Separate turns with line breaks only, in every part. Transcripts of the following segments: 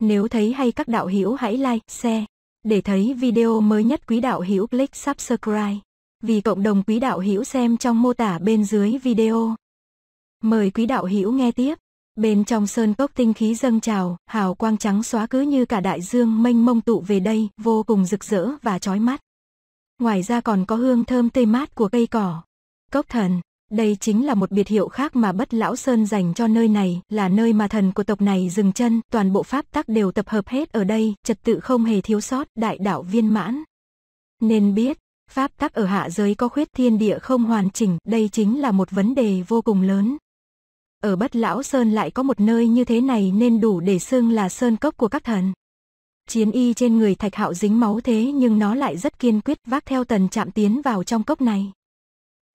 Nếu thấy hay các đạo hữu hãy like, share. Để thấy video mới nhất quý đạo hữu click subscribe. Vì cộng đồng quý đạo hữu xem trong mô tả bên dưới video. Mời quý đạo hữu nghe tiếp. Bên trong sơn cốc tinh khí dâng trào, hào quang trắng xóa cứ như cả đại dương mênh mông tụ về đây, vô cùng rực rỡ và chói mắt. Ngoài ra còn có hương thơm tê mát của cây cỏ. Cốc thần đây chính là một biệt hiệu khác mà Bất Lão Sơn dành cho nơi này, là nơi mà thần của tộc này dừng chân, toàn bộ pháp tắc đều tập hợp hết ở đây, trật tự không hề thiếu sót, đại đạo viên mãn. Nên biết, pháp tắc ở hạ giới có khuyết thiên địa không hoàn chỉnh, đây chính là một vấn đề vô cùng lớn. Ở Bất Lão Sơn lại có một nơi như thế này nên đủ để xưng là sơn cốc của các thần. Chiến y trên người Thạch Hạo dính máu thế nhưng nó lại rất kiên quyết vác theo tần chạm tiến vào trong cốc này.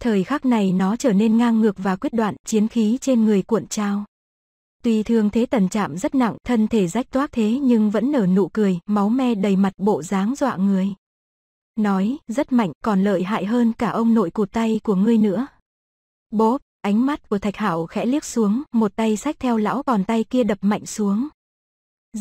Thời khắc này nó trở nên ngang ngược và quyết đoạn, chiến khí trên người cuộn trao. Tuy thương thế tần chạm rất nặng, thân thể rách toác thế nhưng vẫn nở nụ cười, máu me đầy mặt bộ dáng dọa người. Nói, rất mạnh, còn lợi hại hơn cả ông nội cụt tay của ngươi nữa. bố ánh mắt của thạch hảo khẽ liếc xuống, một tay sách theo lão còn tay kia đập mạnh xuống.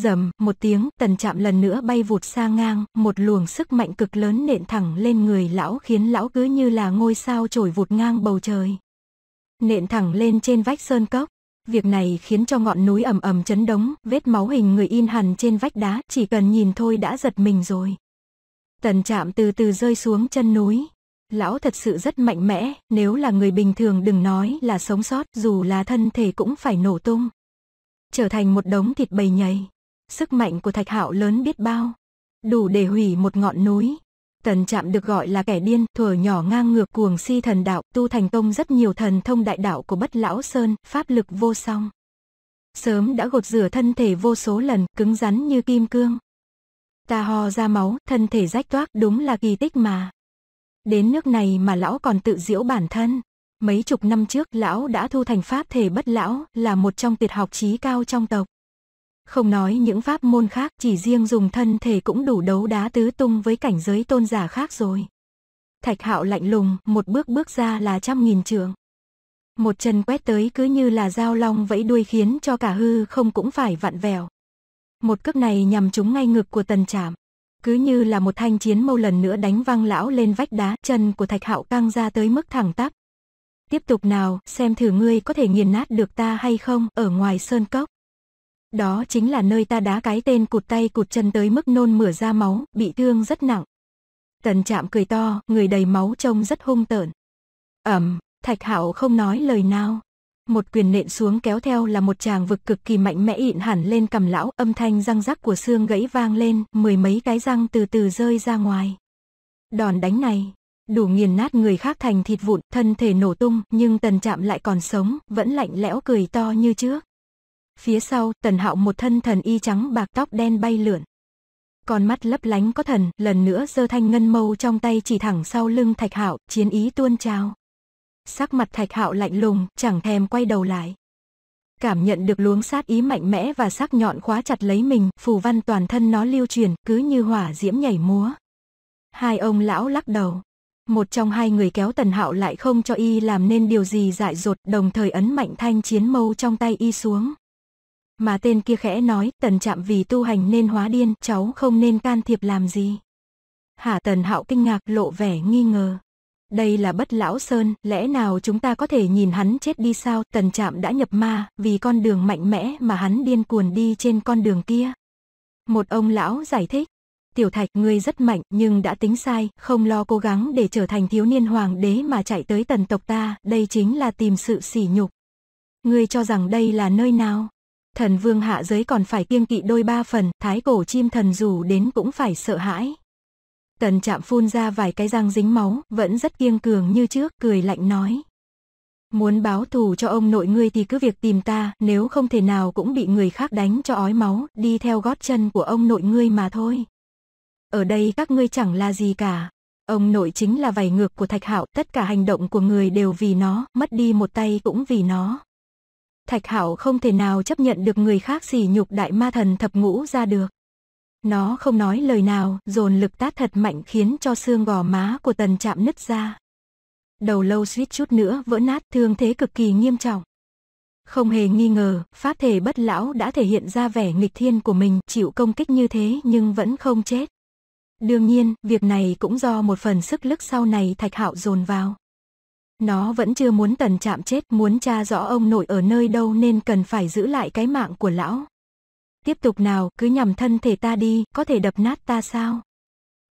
Dầm, một tiếng, tần chạm lần nữa bay vụt xa ngang, một luồng sức mạnh cực lớn nện thẳng lên người lão khiến lão cứ như là ngôi sao trổi vụt ngang bầu trời. Nện thẳng lên trên vách sơn cốc. Việc này khiến cho ngọn núi ầm ầm chấn đống, vết máu hình người in hẳn trên vách đá, chỉ cần nhìn thôi đã giật mình rồi. Tần chạm từ từ rơi xuống chân núi. Lão thật sự rất mạnh mẽ, nếu là người bình thường đừng nói là sống sót, dù là thân thể cũng phải nổ tung. Trở thành một đống thịt bầy nhầy. Sức mạnh của thạch hạo lớn biết bao. Đủ để hủy một ngọn núi. Tần Trạm được gọi là kẻ điên, thuở nhỏ ngang ngược cuồng si thần đạo, tu thành công rất nhiều thần thông đại đạo của Bất Lão Sơn, pháp lực vô song. Sớm đã gột rửa thân thể vô số lần, cứng rắn như kim cương. Ta ho ra máu, thân thể rách toác, đúng là kỳ tích mà. Đến nước này mà lão còn tự diễu bản thân. Mấy chục năm trước lão đã thu thành pháp thể bất lão, là một trong tuyệt học trí cao trong tộc. Không nói những pháp môn khác, chỉ riêng dùng thân thể cũng đủ đấu đá tứ tung với cảnh giới tôn giả khác rồi. Thạch hạo lạnh lùng, một bước bước ra là trăm nghìn trường Một chân quét tới cứ như là dao long vẫy đuôi khiến cho cả hư không cũng phải vặn vẹo. Một cước này nhằm trúng ngay ngực của tần trảm. Cứ như là một thanh chiến mâu lần nữa đánh văng lão lên vách đá, chân của thạch hạo căng ra tới mức thẳng tắp. Tiếp tục nào, xem thử ngươi có thể nghiền nát được ta hay không, ở ngoài sơn cốc đó chính là nơi ta đá cái tên cụt tay cụt chân tới mức nôn mửa ra máu, bị thương rất nặng. Tần chạm cười to, người đầy máu trông rất hung tợn. Ẩm, thạch hạo không nói lời nào. Một quyền nện xuống kéo theo là một chàng vực cực kỳ mạnh mẽ ịn hẳn lên cầm lão, âm thanh răng rắc của xương gãy vang lên, mười mấy cái răng từ từ rơi ra ngoài. Đòn đánh này, đủ nghiền nát người khác thành thịt vụn, thân thể nổ tung, nhưng tần chạm lại còn sống, vẫn lạnh lẽo cười to như trước. Phía sau, tần hạo một thân thần y trắng bạc tóc đen bay lượn. con mắt lấp lánh có thần, lần nữa giơ thanh ngân mâu trong tay chỉ thẳng sau lưng thạch hạo, chiến ý tuôn trao. Sắc mặt thạch hạo lạnh lùng, chẳng thèm quay đầu lại. Cảm nhận được luống sát ý mạnh mẽ và sắc nhọn khóa chặt lấy mình, phù văn toàn thân nó lưu truyền, cứ như hỏa diễm nhảy múa. Hai ông lão lắc đầu. Một trong hai người kéo tần hạo lại không cho y làm nên điều gì dại dột, đồng thời ấn mạnh thanh chiến mâu trong tay y xuống. Mà tên kia khẽ nói, tần chạm vì tu hành nên hóa điên, cháu không nên can thiệp làm gì. Hả tần hạo kinh ngạc lộ vẻ nghi ngờ. Đây là bất lão sơn, lẽ nào chúng ta có thể nhìn hắn chết đi sao, tần chạm đã nhập ma, vì con đường mạnh mẽ mà hắn điên cuồng đi trên con đường kia. Một ông lão giải thích, tiểu thạch ngươi rất mạnh nhưng đã tính sai, không lo cố gắng để trở thành thiếu niên hoàng đế mà chạy tới tần tộc ta, đây chính là tìm sự sỉ nhục. Ngươi cho rằng đây là nơi nào? thần vương hạ giới còn phải kiêng kỵ đôi ba phần, thái cổ chim thần dù đến cũng phải sợ hãi. Tần chạm phun ra vài cái răng dính máu, vẫn rất kiêng cường như trước, cười lạnh nói. Muốn báo thù cho ông nội ngươi thì cứ việc tìm ta, nếu không thể nào cũng bị người khác đánh cho ói máu, đi theo gót chân của ông nội ngươi mà thôi. Ở đây các ngươi chẳng là gì cả. Ông nội chính là vảy ngược của Thạch Hạo, tất cả hành động của người đều vì nó, mất đi một tay cũng vì nó. Thạch Hạo không thể nào chấp nhận được người khác sỉ nhục đại ma thần thập ngũ ra được. Nó không nói lời nào, dồn lực tát thật mạnh khiến cho xương gò má của tần chạm nứt ra. Đầu lâu suýt chút nữa vỡ nát thương thế cực kỳ nghiêm trọng. Không hề nghi ngờ, pháp thể bất lão đã thể hiện ra vẻ nghịch thiên của mình chịu công kích như thế nhưng vẫn không chết. Đương nhiên, việc này cũng do một phần sức lực sau này thạch hạo dồn vào. Nó vẫn chưa muốn tần chạm chết, muốn tra rõ ông nội ở nơi đâu nên cần phải giữ lại cái mạng của lão. Tiếp tục nào, cứ nhằm thân thể ta đi, có thể đập nát ta sao?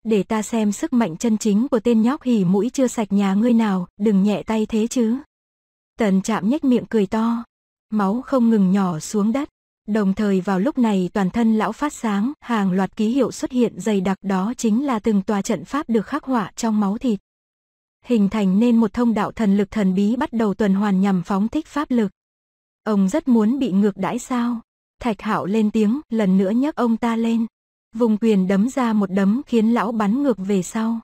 Để ta xem sức mạnh chân chính của tên nhóc hỉ mũi chưa sạch nhà ngươi nào, đừng nhẹ tay thế chứ. Tần chạm nhếch miệng cười to, máu không ngừng nhỏ xuống đất. Đồng thời vào lúc này toàn thân lão phát sáng, hàng loạt ký hiệu xuất hiện dày đặc đó chính là từng tòa trận pháp được khắc họa trong máu thịt hình thành nên một thông đạo thần lực thần bí bắt đầu tuần hoàn nhằm phóng thích pháp lực. Ông rất muốn bị ngược đãi sao? Thạch Hạo lên tiếng, lần nữa nhấc ông ta lên. Vùng quyền đấm ra một đấm khiến lão bắn ngược về sau.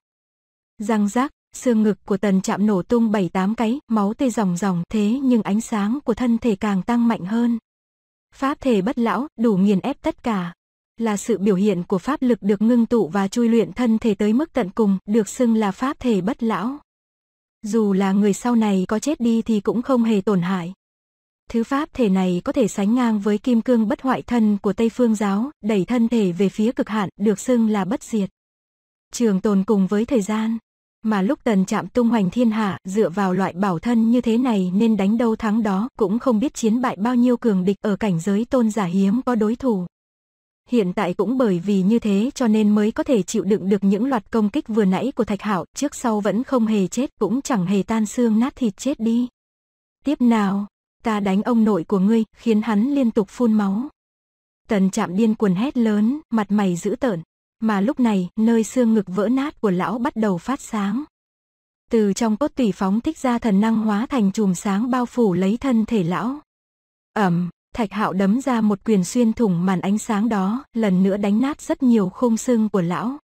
Răng rác, xương ngực của tần chạm nổ tung bảy tám cái, máu tê ròng ròng thế nhưng ánh sáng của thân thể càng tăng mạnh hơn. Pháp thể bất lão, đủ nghiền ép tất cả là sự biểu hiện của pháp lực được ngưng tụ và chui luyện thân thể tới mức tận cùng, được xưng là pháp thể bất lão. Dù là người sau này có chết đi thì cũng không hề tổn hại. Thứ pháp thể này có thể sánh ngang với kim cương bất hoại thân của Tây Phương Giáo, đẩy thân thể về phía cực hạn, được xưng là bất diệt. Trường tồn cùng với thời gian. Mà lúc tần chạm tung hoành thiên hạ, dựa vào loại bảo thân như thế này nên đánh đâu thắng đó, cũng không biết chiến bại bao nhiêu cường địch ở cảnh giới tôn giả hiếm có đối thủ. Hiện tại cũng bởi vì như thế cho nên mới có thể chịu đựng được những loạt công kích vừa nãy của Thạch Hạo, trước sau vẫn không hề chết, cũng chẳng hề tan xương nát thịt chết đi. Tiếp nào, ta đánh ông nội của ngươi, khiến hắn liên tục phun máu. Tần chạm điên cuồng hét lớn, mặt mày dữ tợn. Mà lúc này, nơi xương ngực vỡ nát của lão bắt đầu phát sáng. Từ trong cốt tủy phóng thích ra thần năng hóa thành chùm sáng bao phủ lấy thân thể lão. Ẩm, Thạch Hạo đấm ra một quyền xuyên thủng màn ánh sáng đó, lần nữa đánh nát rất nhiều khung xương của lão.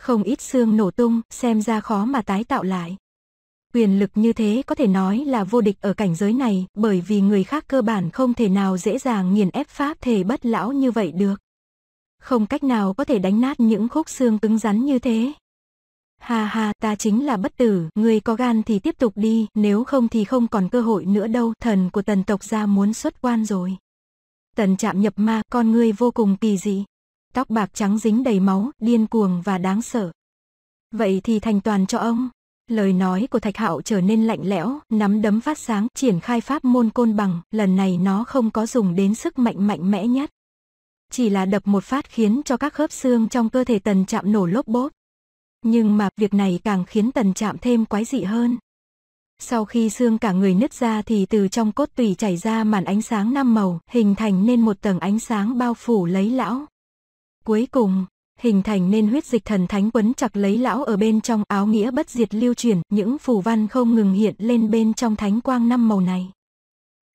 Không ít xương nổ tung, xem ra khó mà tái tạo lại. Quyền lực như thế có thể nói là vô địch ở cảnh giới này, bởi vì người khác cơ bản không thể nào dễ dàng nghiền ép pháp thể bất lão như vậy được. Không cách nào có thể đánh nát những khúc xương cứng rắn như thế, Ha ha, ta chính là bất tử, người có gan thì tiếp tục đi, nếu không thì không còn cơ hội nữa đâu, thần của tần tộc gia muốn xuất quan rồi. Tần chạm nhập ma, con người vô cùng kỳ dị. Tóc bạc trắng dính đầy máu, điên cuồng và đáng sợ. Vậy thì thành toàn cho ông. Lời nói của Thạch Hạo trở nên lạnh lẽo, nắm đấm phát sáng, triển khai pháp môn côn bằng, lần này nó không có dùng đến sức mạnh mạnh mẽ nhất. Chỉ là đập một phát khiến cho các khớp xương trong cơ thể tần chạm nổ lốp bốp. Nhưng mà việc này càng khiến tần chạm thêm quái dị hơn. Sau khi xương cả người nứt ra thì từ trong cốt tủy chảy ra màn ánh sáng năm màu, hình thành nên một tầng ánh sáng bao phủ lấy lão. Cuối cùng, hình thành nên huyết dịch thần thánh quấn chặt lấy lão ở bên trong áo nghĩa bất diệt lưu truyền, những phù văn không ngừng hiện lên bên trong thánh quang năm màu này.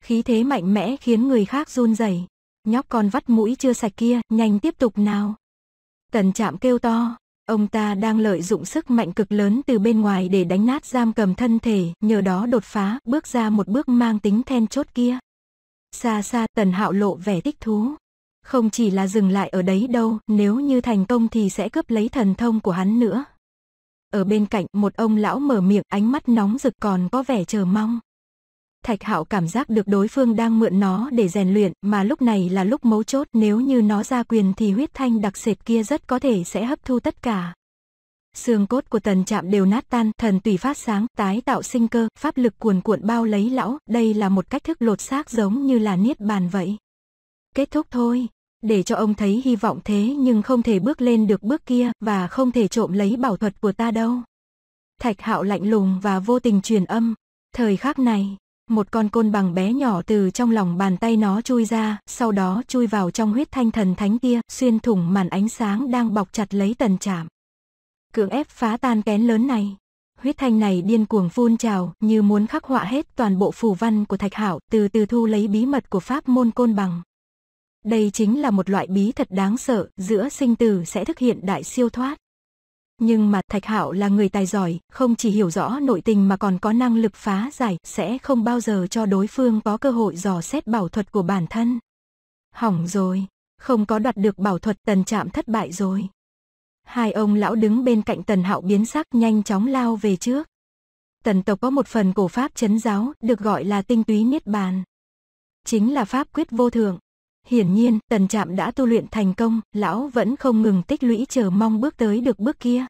Khí thế mạnh mẽ khiến người khác run rẩy. Nhóc con vắt mũi chưa sạch kia, nhanh tiếp tục nào. Tần chạm kêu to, Ông ta đang lợi dụng sức mạnh cực lớn từ bên ngoài để đánh nát giam cầm thân thể, nhờ đó đột phá, bước ra một bước mang tính then chốt kia. Xa xa Tần Hạo lộ vẻ thích thú. Không chỉ là dừng lại ở đấy đâu, nếu như thành công thì sẽ cướp lấy thần thông của hắn nữa. Ở bên cạnh, một ông lão mở miệng ánh mắt nóng rực còn có vẻ chờ mong. Thạch Hạo cảm giác được đối phương đang mượn nó để rèn luyện, mà lúc này là lúc mấu chốt, nếu như nó ra quyền thì huyết thanh đặc sệt kia rất có thể sẽ hấp thu tất cả. Xương cốt của tần chạm đều nát tan, thần tùy phát sáng, tái tạo sinh cơ, pháp lực cuồn cuộn bao lấy lão, đây là một cách thức lột xác giống như là niết bàn vậy. Kết thúc thôi, để cho ông thấy hy vọng thế nhưng không thể bước lên được bước kia, và không thể trộm lấy bảo thuật của ta đâu. Thạch hạo lạnh lùng và vô tình truyền âm, thời khắc này, một con côn bằng bé nhỏ từ trong lòng bàn tay nó chui ra, sau đó chui vào trong huyết thanh thần thánh kia, xuyên thủng màn ánh sáng đang bọc chặt lấy tần chạm. Cưỡng ép phá tan kén lớn này. Huyết thanh này điên cuồng phun trào, như muốn khắc họa hết toàn bộ phù văn của Thạch Hảo, từ từ thu lấy bí mật của pháp môn côn bằng. Đây chính là một loại bí thật đáng sợ, giữa sinh tử sẽ thực hiện đại siêu thoát nhưng mà Thạch Hạo là người tài giỏi, không chỉ hiểu rõ nội tình mà còn có năng lực phá giải, sẽ không bao giờ cho đối phương có cơ hội dò xét bảo thuật của bản thân. Hỏng rồi, không có đoạt được bảo thuật tần chạm thất bại rồi. Hai ông lão đứng bên cạnh tần hạo biến sắc nhanh chóng lao về trước. Tần tộc có một phần cổ pháp chấn giáo, được gọi là tinh túy niết bàn. Chính là pháp quyết vô thượng. Hiển nhiên, tần trạm đã tu luyện thành công, lão vẫn không ngừng tích lũy chờ mong bước tới được bước kia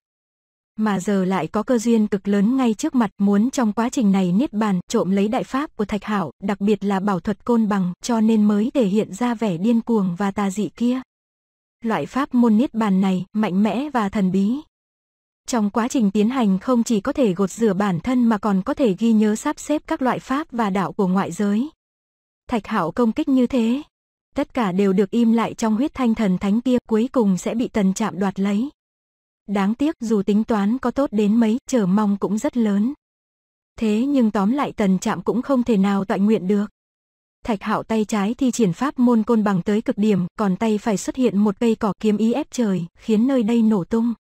mà giờ lại có cơ duyên cực lớn ngay trước mặt muốn trong quá trình này niết bàn trộm lấy đại pháp của thạch hảo đặc biệt là bảo thuật côn bằng cho nên mới thể hiện ra vẻ điên cuồng và tà dị kia loại pháp môn niết bàn này mạnh mẽ và thần bí trong quá trình tiến hành không chỉ có thể gột rửa bản thân mà còn có thể ghi nhớ sắp xếp các loại pháp và đạo của ngoại giới thạch hảo công kích như thế tất cả đều được im lại trong huyết thanh thần thánh kia cuối cùng sẽ bị tần chạm đoạt lấy Đáng tiếc dù tính toán có tốt đến mấy, chờ mong cũng rất lớn. Thế nhưng tóm lại tần chạm cũng không thể nào tọa nguyện được. Thạch hạo tay trái thi triển pháp môn côn bằng tới cực điểm, còn tay phải xuất hiện một cây cỏ kiếm ý ép trời, khiến nơi đây nổ tung.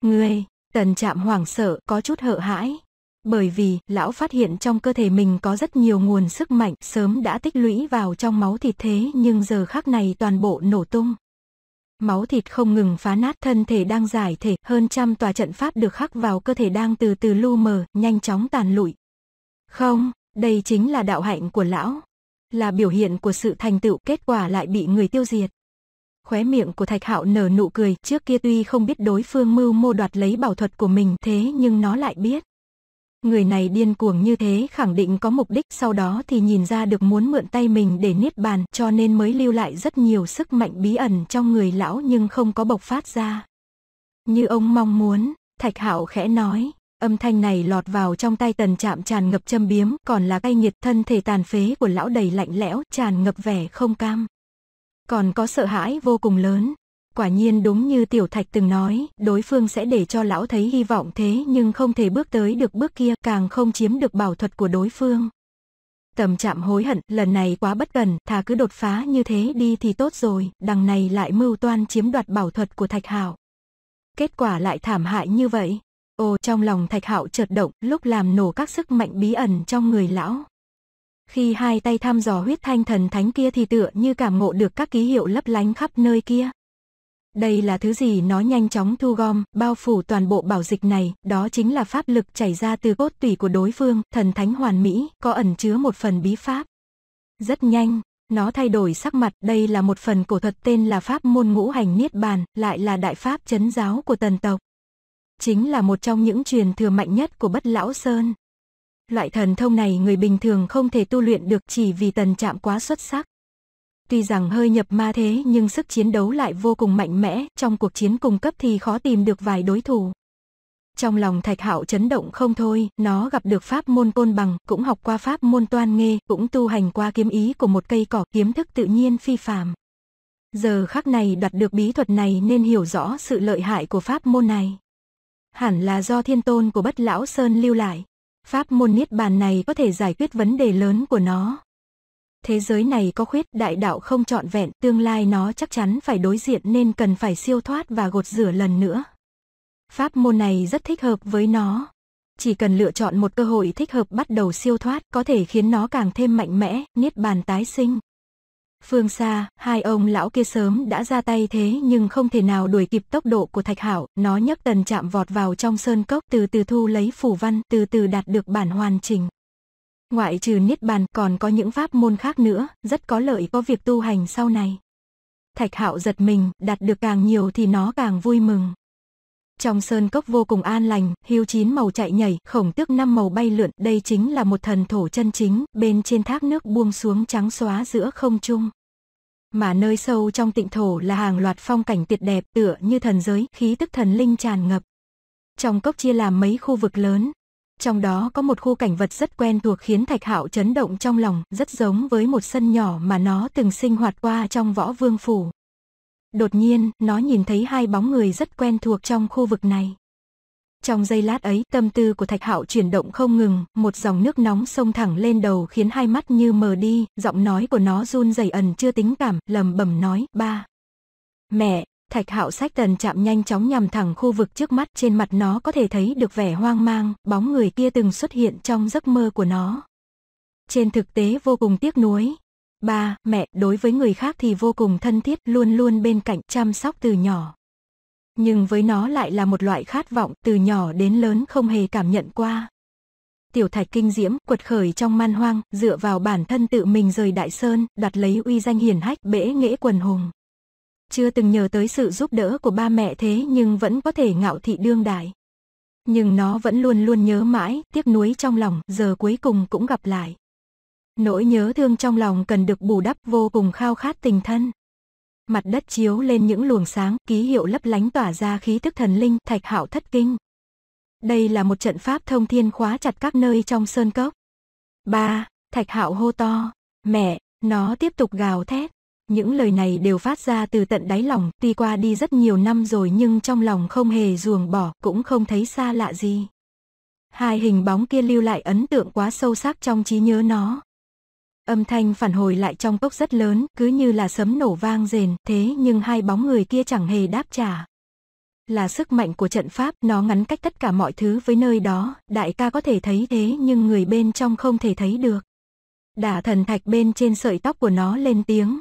Người, tần chạm hoảng sợ, có chút hsợ hãi. Bởi vì, lão phát hiện trong cơ thể mình có rất nhiều nguồn sức mạnh sớm đã tích lũy vào trong máu thịt thế nhưng giờ khác này toàn bộ nổ tung máu thịt không ngừng phá nát thân thể đang giải thể, hơn trăm tòa trận pháp được khắc vào cơ thể đang từ từ lu mờ, nhanh chóng tàn lụi. Không, đây chính là đạo hạnh của lão, là biểu hiện của sự thành tựu kết quả lại bị người tiêu diệt. Khóe miệng của Thạch Hạo nở nụ cười, trước kia tuy không biết đối phương mưu mô đoạt lấy bảo thuật của mình thế nhưng nó lại biết. Người này điên cuồng như thế khẳng định có mục đích sau đó thì nhìn ra được muốn mượn tay mình để niết bàn cho nên mới lưu lại rất nhiều sức mạnh bí ẩn trong người lão nhưng không có bộc phát ra. Như ông mong muốn, Thạch Hạo khẽ nói, âm thanh này lọt vào trong tay tần chạm tràn ngập châm biếm còn là cay nghiệt thân thể tàn phế của lão đầy lạnh lẽo tràn ngập vẻ không cam. Còn có sợ hãi vô cùng lớn, quả nhiên đúng như Tiểu Thạch từng nói, đối phương sẽ để cho lão thấy hy vọng thế nhưng không thể bước tới được bước kia, càng không chiếm được bảo thuật của đối phương. Tầm chạm hối hận, lần này quá bất cần, thà cứ đột phá như thế đi thì tốt rồi, đằng này lại mưu toan chiếm đoạt bảo thuật của Thạch Hạo. Kết quả lại thảm hại như vậy. Ồ, trong lòng Thạch Hạo chợt động, lúc làm nổ các sức mạnh bí ẩn trong người lão. Khi hai tay thăm dò huyết thanh thần thánh kia thì tựa như cảm ngộ được các ký hiệu lấp lánh khắp nơi kia. Đây là thứ gì nó nhanh chóng thu gom, bao phủ toàn bộ bảo dịch này, đó chính là pháp lực chảy ra từ cốt tủy của đối phương, thần thánh hoàn mỹ, có ẩn chứa một phần bí pháp. Rất nhanh, nó thay đổi sắc mặt, đây là một phần cổ thuật tên là pháp môn ngũ hành niết bàn, lại là đại pháp chấn giáo của tần tộc. Chính là một trong những truyền thừa mạnh nhất của bất lão Sơn. Loại thần thông này người bình thường không thể tu luyện được chỉ vì tần chạm quá xuất sắc. Tuy rằng hơi nhập ma thế nhưng sức chiến đấu lại vô cùng mạnh mẽ, trong cuộc chiến cung cấp thì khó tìm được vài đối thủ. Trong lòng Thạch Hạo chấn động không thôi, nó gặp được pháp môn côn bằng, cũng học qua pháp môn toan nghê, cũng tu hành qua kiếm ý của một cây cỏ, kiếm thức tự nhiên phi phàm. Giờ khắc này đoạt được bí thuật này nên hiểu rõ sự lợi hại của pháp môn này. Hẳn là do thiên tôn của bất lão Sơn lưu lại. Pháp môn niết bàn này có thể giải quyết vấn đề lớn của nó thế giới này có khuyết đại đạo không trọn vẹn, tương lai nó chắc chắn phải đối diện nên cần phải siêu thoát và gột rửa lần nữa. Pháp môn này rất thích hợp với nó. Chỉ cần lựa chọn một cơ hội thích hợp bắt đầu siêu thoát có thể khiến nó càng thêm mạnh mẽ, niết bàn tái sinh. Phương xa, hai ông lão kia sớm đã ra tay thế nhưng không thể nào đuổi kịp tốc độ của Thạch Hảo, nó nhấc tần chạm vọt vào trong sơn cốc từ từ thu lấy phủ văn, từ từ đạt được bản hoàn chỉnh. Ngoại trừ Niết Bàn còn có những pháp môn khác nữa, rất có lợi có việc tu hành sau này. Thạch Hạo giật mình, đạt được càng nhiều thì nó càng vui mừng. Trong sơn cốc vô cùng an lành, hưu chín màu chạy nhảy, khổng tước năm màu bay lượn, đây chính là một thần thổ chân chính, bên trên thác nước buông xuống trắng xóa giữa không trung. Mà nơi sâu trong tịnh thổ là hàng loạt phong cảnh tuyệt đẹp tựa như thần giới, khí tức thần linh tràn ngập. Trong cốc chia làm mấy khu vực lớn, trong đó có một khu cảnh vật rất quen thuộc khiến Thạch Hạo chấn động trong lòng, rất giống với một sân nhỏ mà nó từng sinh hoạt qua trong võ vương phủ. Đột nhiên, nó nhìn thấy hai bóng người rất quen thuộc trong khu vực này. Trong giây lát ấy, tâm tư của Thạch Hạo chuyển động không ngừng, một dòng nước nóng sông thẳng lên đầu khiến hai mắt như mờ đi, giọng nói của nó run rẩy ẩn chưa tính cảm, lầm bẩm nói, "Ba, mẹ, Thạch hạo sách tần chạm nhanh chóng nhằm thẳng khu vực trước mắt trên mặt nó có thể thấy được vẻ hoang mang, bóng người kia từng xuất hiện trong giấc mơ của nó. Trên thực tế vô cùng tiếc nuối. Ba, mẹ, đối với người khác thì vô cùng thân thiết, luôn luôn bên cạnh chăm sóc từ nhỏ. Nhưng với nó lại là một loại khát vọng từ nhỏ đến lớn không hề cảm nhận qua. Tiểu thạch kinh diễm, quật khởi trong man hoang, dựa vào bản thân tự mình rời đại sơn, đặt lấy uy danh hiền hách bể nghệ quần hùng chưa từng nhờ tới sự giúp đỡ của ba mẹ thế nhưng vẫn có thể ngạo thị đương đại. Nhưng nó vẫn luôn luôn nhớ mãi, tiếc nuối trong lòng, giờ cuối cùng cũng gặp lại. Nỗi nhớ thương trong lòng cần được bù đắp vô cùng khao khát tình thân. Mặt đất chiếu lên những luồng sáng, ký hiệu lấp lánh tỏa ra khí tức thần linh, thạch hạo thất kinh. Đây là một trận pháp thông thiên khóa chặt các nơi trong sơn cốc. Ba, thạch hạo hô to, mẹ, nó tiếp tục gào thét. Những lời này đều phát ra từ tận đáy lòng, tuy qua đi rất nhiều năm rồi nhưng trong lòng không hề ruồng bỏ, cũng không thấy xa lạ gì. Hai hình bóng kia lưu lại ấn tượng quá sâu sắc trong trí nhớ nó. Âm thanh phản hồi lại trong cốc rất lớn, cứ như là sấm nổ vang rền, thế nhưng hai bóng người kia chẳng hề đáp trả. Là sức mạnh của trận pháp, nó ngắn cách tất cả mọi thứ với nơi đó, đại ca có thể thấy thế nhưng người bên trong không thể thấy được. Đả thần thạch bên trên sợi tóc của nó lên tiếng,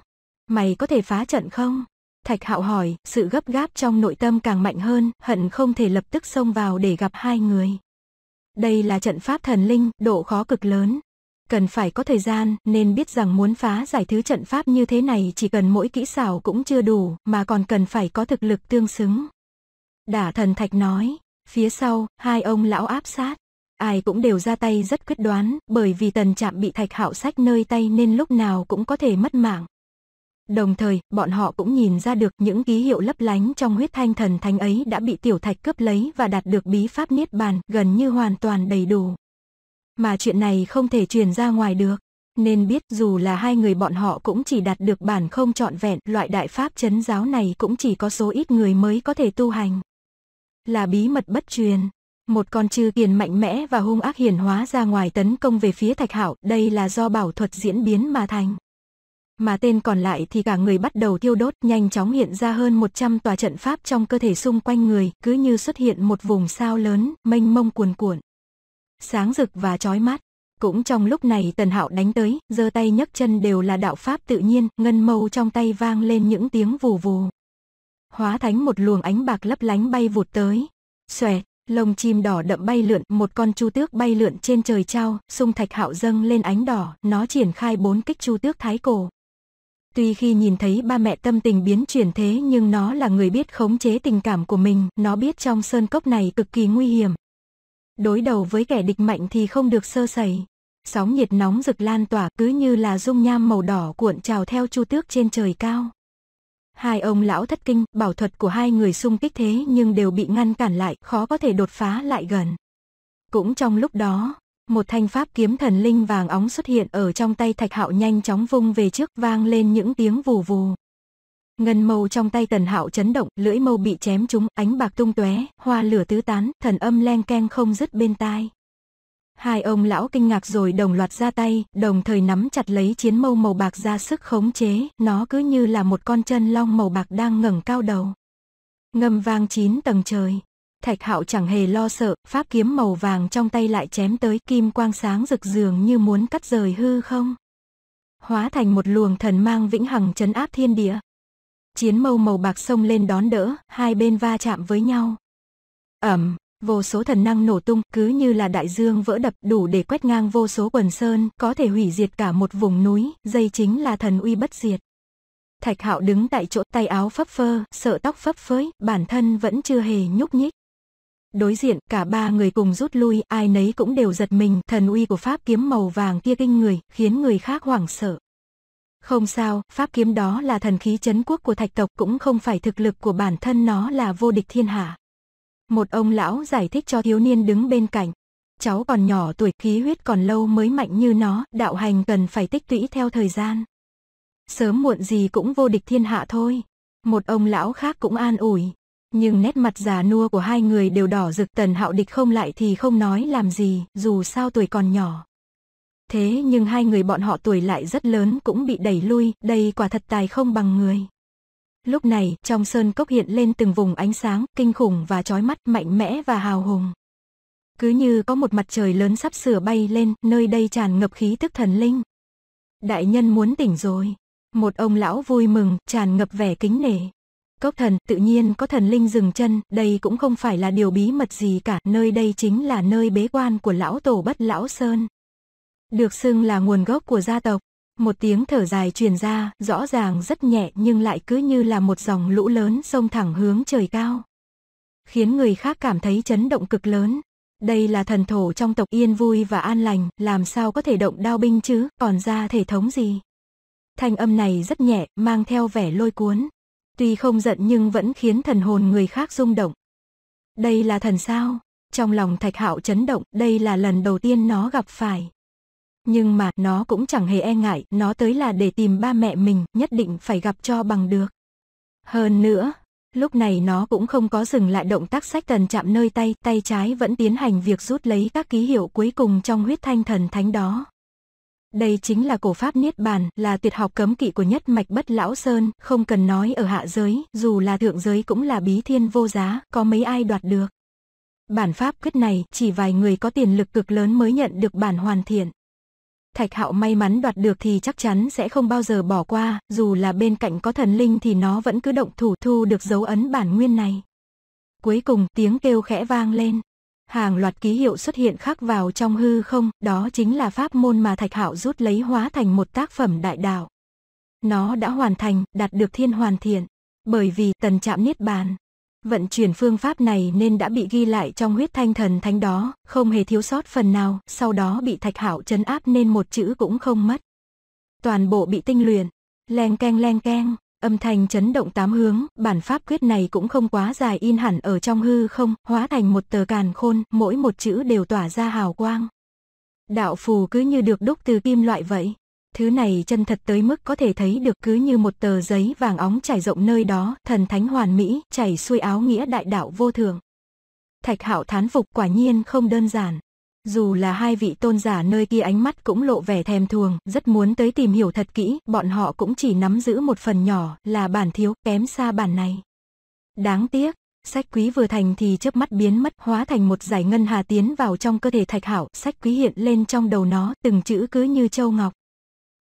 Mày có thể phá trận không? Thạch hạo hỏi, sự gấp gáp trong nội tâm càng mạnh hơn, hận không thể lập tức xông vào để gặp hai người. Đây là trận pháp thần linh, độ khó cực lớn. Cần phải có thời gian, nên biết rằng muốn phá giải thứ trận pháp như thế này chỉ cần mỗi kỹ xảo cũng chưa đủ, mà còn cần phải có thực lực tương xứng. Đả thần thạch nói, phía sau, hai ông lão áp sát. Ai cũng đều ra tay rất quyết đoán, bởi vì tần chạm bị thạch hạo sách nơi tay nên lúc nào cũng có thể mất mạng. Đồng thời, bọn họ cũng nhìn ra được những ký hiệu lấp lánh trong huyết thanh thần thánh ấy đã bị tiểu thạch cướp lấy và đạt được bí pháp niết bàn gần như hoàn toàn đầy đủ. Mà chuyện này không thể truyền ra ngoài được, nên biết dù là hai người bọn họ cũng chỉ đạt được bản không trọn vẹn, loại đại pháp chấn giáo này cũng chỉ có số ít người mới có thể tu hành. Là bí mật bất truyền. Một con chư kiền mạnh mẽ và hung ác hiển hóa ra ngoài tấn công về phía Thạch hảo đây là do bảo thuật diễn biến mà thành mà tên còn lại thì cả người bắt đầu thiêu đốt nhanh chóng hiện ra hơn 100 tòa trận pháp trong cơ thể xung quanh người, cứ như xuất hiện một vùng sao lớn, mênh mông cuồn cuộn. Sáng rực và chói mắt. Cũng trong lúc này Tần Hạo đánh tới, giơ tay nhấc chân đều là đạo pháp tự nhiên, ngân mâu trong tay vang lên những tiếng vù vù. Hóa thánh một luồng ánh bạc lấp lánh bay vụt tới. xòe lông chim đỏ đậm bay lượn, một con chu tước bay lượn trên trời trao, sung thạch hạo dâng lên ánh đỏ, nó triển khai bốn kích chu tước thái cổ, Tuy khi nhìn thấy ba mẹ tâm tình biến chuyển thế nhưng nó là người biết khống chế tình cảm của mình, nó biết trong sơn cốc này cực kỳ nguy hiểm. Đối đầu với kẻ địch mạnh thì không được sơ sẩy. Sóng nhiệt nóng rực lan tỏa cứ như là dung nham màu đỏ cuộn trào theo chu tước trên trời cao. Hai ông lão thất kinh, bảo thuật của hai người xung kích thế nhưng đều bị ngăn cản lại, khó có thể đột phá lại gần. Cũng trong lúc đó, một thanh pháp kiếm thần linh vàng óng xuất hiện ở trong tay Thạch Hạo nhanh chóng vung về trước vang lên những tiếng vù vù. Ngân mâu trong tay Tần Hạo chấn động, lưỡi mâu bị chém trúng, ánh bạc tung tóe, hoa lửa tứ tán, thần âm len keng không dứt bên tai. Hai ông lão kinh ngạc rồi đồng loạt ra tay, đồng thời nắm chặt lấy chiến mâu màu bạc ra sức khống chế, nó cứ như là một con chân long màu bạc đang ngẩng cao đầu. Ngầm vang chín tầng trời, Thạch Hạo chẳng hề lo sợ, pháp kiếm màu vàng trong tay lại chém tới kim quang sáng rực dường như muốn cắt rời hư không. Hóa thành một luồng thần mang vĩnh hằng chấn áp thiên địa. Chiến mâu màu bạc sông lên đón đỡ, hai bên va chạm với nhau. Ẩm, vô số thần năng nổ tung cứ như là đại dương vỡ đập đủ để quét ngang vô số quần sơn, có thể hủy diệt cả một vùng núi, dây chính là thần uy bất diệt. Thạch Hạo đứng tại chỗ tay áo phấp phơ, sợ tóc phấp phới, bản thân vẫn chưa hề nhúc nhích. Đối diện, cả ba người cùng rút lui, ai nấy cũng đều giật mình, thần uy của pháp kiếm màu vàng kia kinh người, khiến người khác hoảng sợ. Không sao, pháp kiếm đó là thần khí chấn quốc của thạch tộc cũng không phải thực lực của bản thân nó là vô địch thiên hạ. Một ông lão giải thích cho thiếu niên đứng bên cạnh. Cháu còn nhỏ tuổi khí huyết còn lâu mới mạnh như nó, đạo hành cần phải tích tụy theo thời gian. Sớm muộn gì cũng vô địch thiên hạ thôi. Một ông lão khác cũng an ủi, nhưng nét mặt già nua của hai người đều đỏ rực tần hạo địch không lại thì không nói làm gì, dù sao tuổi còn nhỏ. Thế nhưng hai người bọn họ tuổi lại rất lớn cũng bị đẩy lui, đây quả thật tài không bằng người. Lúc này, trong sơn cốc hiện lên từng vùng ánh sáng, kinh khủng và chói mắt, mạnh mẽ và hào hùng. Cứ như có một mặt trời lớn sắp sửa bay lên, nơi đây tràn ngập khí tức thần linh. Đại nhân muốn tỉnh rồi. Một ông lão vui mừng, tràn ngập vẻ kính nể. Cốc thần tự nhiên có thần linh dừng chân, đây cũng không phải là điều bí mật gì cả, nơi đây chính là nơi bế quan của lão tổ bất lão Sơn. Được xưng là nguồn gốc của gia tộc, một tiếng thở dài truyền ra, rõ ràng rất nhẹ nhưng lại cứ như là một dòng lũ lớn sông thẳng hướng trời cao. Khiến người khác cảm thấy chấn động cực lớn. Đây là thần thổ trong tộc yên vui và an lành, làm sao có thể động đao binh chứ, còn ra thể thống gì. Thanh âm này rất nhẹ, mang theo vẻ lôi cuốn, tuy không giận nhưng vẫn khiến thần hồn người khác rung động. Đây là thần sao? Trong lòng Thạch Hạo chấn động, đây là lần đầu tiên nó gặp phải. Nhưng mà nó cũng chẳng hề e ngại, nó tới là để tìm ba mẹ mình, nhất định phải gặp cho bằng được. Hơn nữa, lúc này nó cũng không có dừng lại động tác sách tần chạm nơi tay, tay trái vẫn tiến hành việc rút lấy các ký hiệu cuối cùng trong huyết thanh thần thánh đó. Đây chính là cổ pháp Niết Bàn, là tuyệt học cấm kỵ của nhất mạch bất lão Sơn, không cần nói ở hạ giới, dù là thượng giới cũng là bí thiên vô giá, có mấy ai đoạt được. Bản pháp quyết này, chỉ vài người có tiền lực cực lớn mới nhận được bản hoàn thiện. Thạch hạo may mắn đoạt được thì chắc chắn sẽ không bao giờ bỏ qua, dù là bên cạnh có thần linh thì nó vẫn cứ động thủ thu được dấu ấn bản nguyên này. Cuối cùng tiếng kêu khẽ vang lên hàng loạt ký hiệu xuất hiện khắc vào trong hư không, đó chính là pháp môn mà Thạch Hạo rút lấy hóa thành một tác phẩm đại đạo. Nó đã hoàn thành, đạt được thiên hoàn thiện, bởi vì tần chạm niết bàn. Vận chuyển phương pháp này nên đã bị ghi lại trong huyết thanh thần thánh đó, không hề thiếu sót phần nào, sau đó bị Thạch Hạo chấn áp nên một chữ cũng không mất. Toàn bộ bị tinh luyện, leng keng leng keng, Âm thanh chấn động tám hướng, bản pháp quyết này cũng không quá dài in hẳn ở trong hư không, hóa thành một tờ càn khôn, mỗi một chữ đều tỏa ra hào quang. Đạo phù cứ như được đúc từ kim loại vậy. Thứ này chân thật tới mức có thể thấy được cứ như một tờ giấy vàng óng trải rộng nơi đó, thần thánh hoàn mỹ, chảy xuôi áo nghĩa đại đạo vô thường. Thạch hạo thán phục quả nhiên không đơn giản. Dù là hai vị tôn giả nơi kia ánh mắt cũng lộ vẻ thèm thuồng, rất muốn tới tìm hiểu thật kỹ, bọn họ cũng chỉ nắm giữ một phần nhỏ là bản thiếu, kém xa bản này. Đáng tiếc, sách quý vừa thành thì chớp mắt biến mất, hóa thành một giải ngân hà tiến vào trong cơ thể thạch hảo, sách quý hiện lên trong đầu nó, từng chữ cứ như châu ngọc.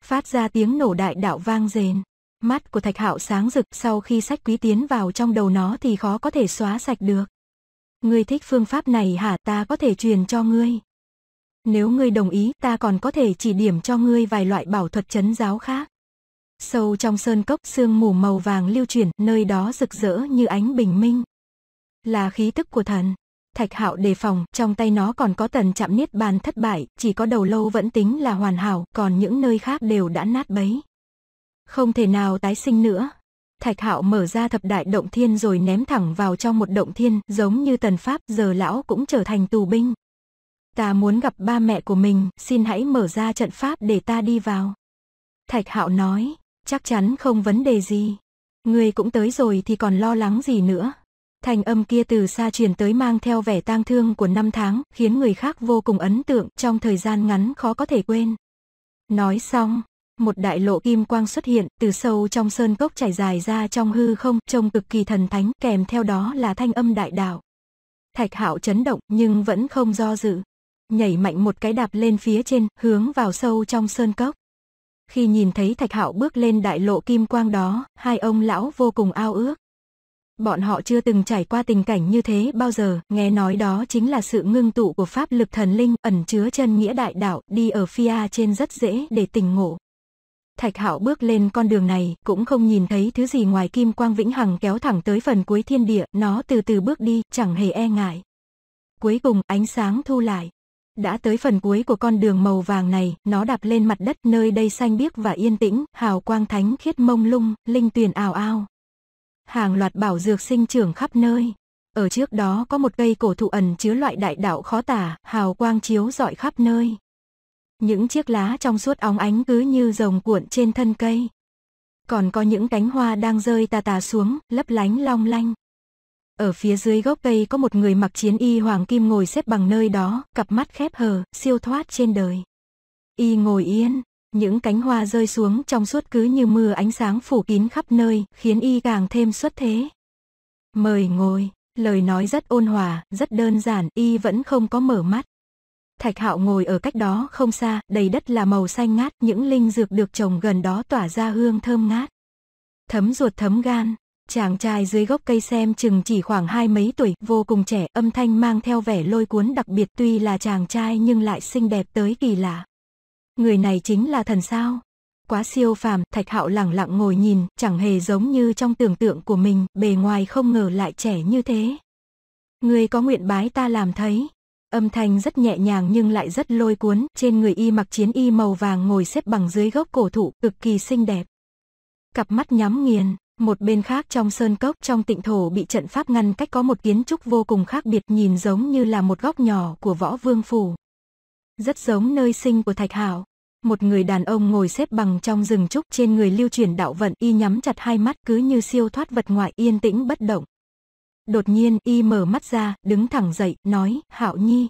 Phát ra tiếng nổ đại đạo vang rền. Mắt của thạch hạo sáng rực sau khi sách quý tiến vào trong đầu nó thì khó có thể xóa sạch được ngươi thích phương pháp này hả ta có thể truyền cho ngươi. Nếu ngươi đồng ý ta còn có thể chỉ điểm cho ngươi vài loại bảo thuật chấn giáo khác. Sâu trong sơn cốc sương mù màu vàng lưu chuyển, nơi đó rực rỡ như ánh bình minh. Là khí tức của thần. Thạch hạo đề phòng, trong tay nó còn có tần chạm niết bàn thất bại, chỉ có đầu lâu vẫn tính là hoàn hảo, còn những nơi khác đều đã nát bấy. Không thể nào tái sinh nữa, Thạch Hạo mở ra thập đại động thiên rồi ném thẳng vào trong một động thiên, giống như tần pháp, giờ lão cũng trở thành tù binh. Ta muốn gặp ba mẹ của mình, xin hãy mở ra trận pháp để ta đi vào. Thạch Hạo nói, chắc chắn không vấn đề gì. Ngươi cũng tới rồi thì còn lo lắng gì nữa. Thành âm kia từ xa truyền tới mang theo vẻ tang thương của năm tháng, khiến người khác vô cùng ấn tượng, trong thời gian ngắn khó có thể quên. Nói xong, một đại lộ kim quang xuất hiện, từ sâu trong sơn cốc chảy dài ra trong hư không, trông cực kỳ thần thánh, kèm theo đó là thanh âm đại đạo. Thạch Hạo chấn động, nhưng vẫn không do dự, nhảy mạnh một cái đạp lên phía trên, hướng vào sâu trong sơn cốc. Khi nhìn thấy Thạch Hạo bước lên đại lộ kim quang đó, hai ông lão vô cùng ao ước. Bọn họ chưa từng trải qua tình cảnh như thế bao giờ, nghe nói đó chính là sự ngưng tụ của pháp lực thần linh, ẩn chứa chân nghĩa đại đạo, đi ở phía trên rất dễ để tỉnh ngộ. Thạch Hạo bước lên con đường này, cũng không nhìn thấy thứ gì ngoài kim quang vĩnh hằng kéo thẳng tới phần cuối thiên địa, nó từ từ bước đi, chẳng hề e ngại. Cuối cùng, ánh sáng thu lại. Đã tới phần cuối của con đường màu vàng này, nó đạp lên mặt đất nơi đây xanh biếc và yên tĩnh, hào quang thánh khiết mông lung, linh tuyền ào ao. Hàng loạt bảo dược sinh trưởng khắp nơi. Ở trước đó có một cây cổ thụ ẩn chứa loại đại đạo khó tả, hào quang chiếu rọi khắp nơi những chiếc lá trong suốt óng ánh cứ như rồng cuộn trên thân cây. Còn có những cánh hoa đang rơi tà tà xuống, lấp lánh long lanh. Ở phía dưới gốc cây có một người mặc chiến y hoàng kim ngồi xếp bằng nơi đó, cặp mắt khép hờ, siêu thoát trên đời. Y ngồi yên, những cánh hoa rơi xuống trong suốt cứ như mưa ánh sáng phủ kín khắp nơi, khiến y càng thêm xuất thế. Mời ngồi, lời nói rất ôn hòa, rất đơn giản, y vẫn không có mở mắt. Thạch Hạo ngồi ở cách đó không xa, đầy đất là màu xanh ngát, những linh dược được trồng gần đó tỏa ra hương thơm ngát. Thấm ruột thấm gan, chàng trai dưới gốc cây xem chừng chỉ khoảng hai mấy tuổi, vô cùng trẻ, âm thanh mang theo vẻ lôi cuốn đặc biệt tuy là chàng trai nhưng lại xinh đẹp tới kỳ lạ. Người này chính là thần sao? Quá siêu phàm, Thạch Hạo lẳng lặng ngồi nhìn, chẳng hề giống như trong tưởng tượng của mình, bề ngoài không ngờ lại trẻ như thế. Người có nguyện bái ta làm thấy? Âm thanh rất nhẹ nhàng nhưng lại rất lôi cuốn, trên người y mặc chiến y màu vàng ngồi xếp bằng dưới gốc cổ thụ, cực kỳ xinh đẹp. Cặp mắt nhắm nghiền, một bên khác trong sơn cốc trong tịnh thổ bị trận pháp ngăn cách có một kiến trúc vô cùng khác biệt nhìn giống như là một góc nhỏ của võ vương phủ. Rất giống nơi sinh của Thạch Hảo. Một người đàn ông ngồi xếp bằng trong rừng trúc trên người lưu truyền đạo vận y nhắm chặt hai mắt cứ như siêu thoát vật ngoại yên tĩnh bất động. Đột nhiên y mở mắt ra, đứng thẳng dậy, nói, Hạo Nhi.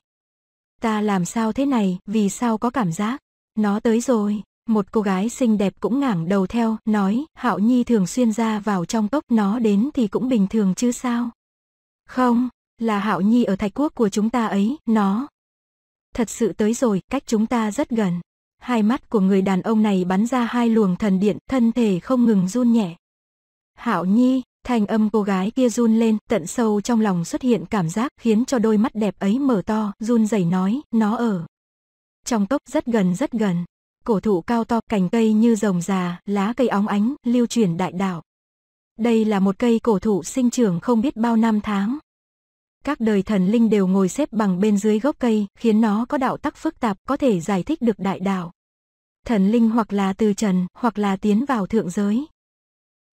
Ta làm sao thế này, vì sao có cảm giác? Nó tới rồi. Một cô gái xinh đẹp cũng ngảng đầu theo, nói, Hạo Nhi thường xuyên ra vào trong cốc nó đến thì cũng bình thường chứ sao? Không, là Hạo Nhi ở thạch quốc của chúng ta ấy, nó. Thật sự tới rồi, cách chúng ta rất gần. Hai mắt của người đàn ông này bắn ra hai luồng thần điện, thân thể không ngừng run nhẹ. Hạo Nhi, Thanh âm cô gái kia run lên, tận sâu trong lòng xuất hiện cảm giác khiến cho đôi mắt đẹp ấy mở to, run rẩy nói, nó ở. Trong cốc rất gần rất gần, cổ thụ cao to, cành cây như rồng già, lá cây óng ánh, lưu truyền đại đạo. Đây là một cây cổ thụ sinh trưởng không biết bao năm tháng. Các đời thần linh đều ngồi xếp bằng bên dưới gốc cây, khiến nó có đạo tắc phức tạp, có thể giải thích được đại đạo. Thần linh hoặc là từ trần, hoặc là tiến vào thượng giới,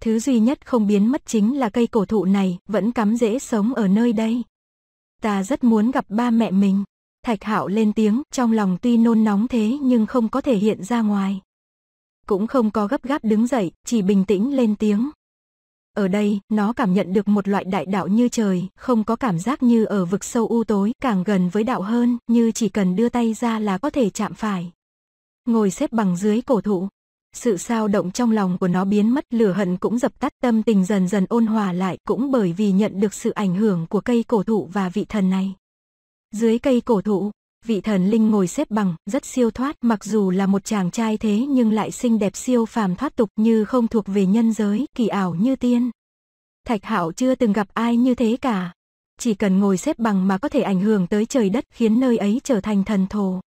Thứ duy nhất không biến mất chính là cây cổ thụ này, vẫn cắm dễ sống ở nơi đây. Ta rất muốn gặp ba mẹ mình. Thạch Hạo lên tiếng, trong lòng tuy nôn nóng thế nhưng không có thể hiện ra ngoài. Cũng không có gấp gáp đứng dậy, chỉ bình tĩnh lên tiếng. Ở đây, nó cảm nhận được một loại đại đạo như trời, không có cảm giác như ở vực sâu u tối, càng gần với đạo hơn, như chỉ cần đưa tay ra là có thể chạm phải. Ngồi xếp bằng dưới cổ thụ, sự sao động trong lòng của nó biến mất lửa hận cũng dập tắt tâm tình dần dần ôn hòa lại cũng bởi vì nhận được sự ảnh hưởng của cây cổ thụ và vị thần này. Dưới cây cổ thụ, vị thần linh ngồi xếp bằng, rất siêu thoát, mặc dù là một chàng trai thế nhưng lại xinh đẹp siêu phàm thoát tục như không thuộc về nhân giới, kỳ ảo như tiên. Thạch Hạo chưa từng gặp ai như thế cả. Chỉ cần ngồi xếp bằng mà có thể ảnh hưởng tới trời đất khiến nơi ấy trở thành thần thổ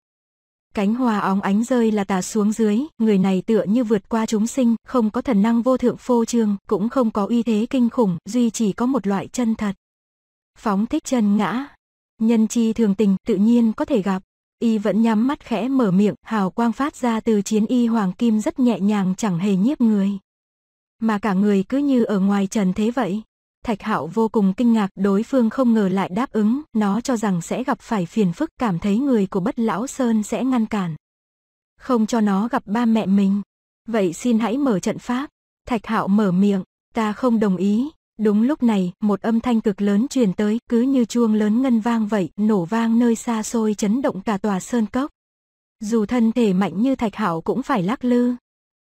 Cánh hoa óng ánh rơi là tà xuống dưới, người này tựa như vượt qua chúng sinh, không có thần năng vô thượng phô trương, cũng không có uy thế kinh khủng, duy chỉ có một loại chân thật. Phóng thích chân ngã. Nhân chi thường tình, tự nhiên có thể gặp. Y vẫn nhắm mắt khẽ mở miệng, hào quang phát ra từ chiến y hoàng kim rất nhẹ nhàng chẳng hề nhiếp người. Mà cả người cứ như ở ngoài trần thế vậy. Thạch Hạo vô cùng kinh ngạc, đối phương không ngờ lại đáp ứng, nó cho rằng sẽ gặp phải phiền phức, cảm thấy người của Bất Lão Sơn sẽ ngăn cản. Không cho nó gặp ba mẹ mình. Vậy xin hãy mở trận pháp. Thạch Hạo mở miệng, ta không đồng ý. Đúng lúc này, một âm thanh cực lớn truyền tới, cứ như chuông lớn ngân vang vậy, nổ vang nơi xa xôi chấn động cả tòa sơn cốc. Dù thân thể mạnh như Thạch Hạo cũng phải lắc lư,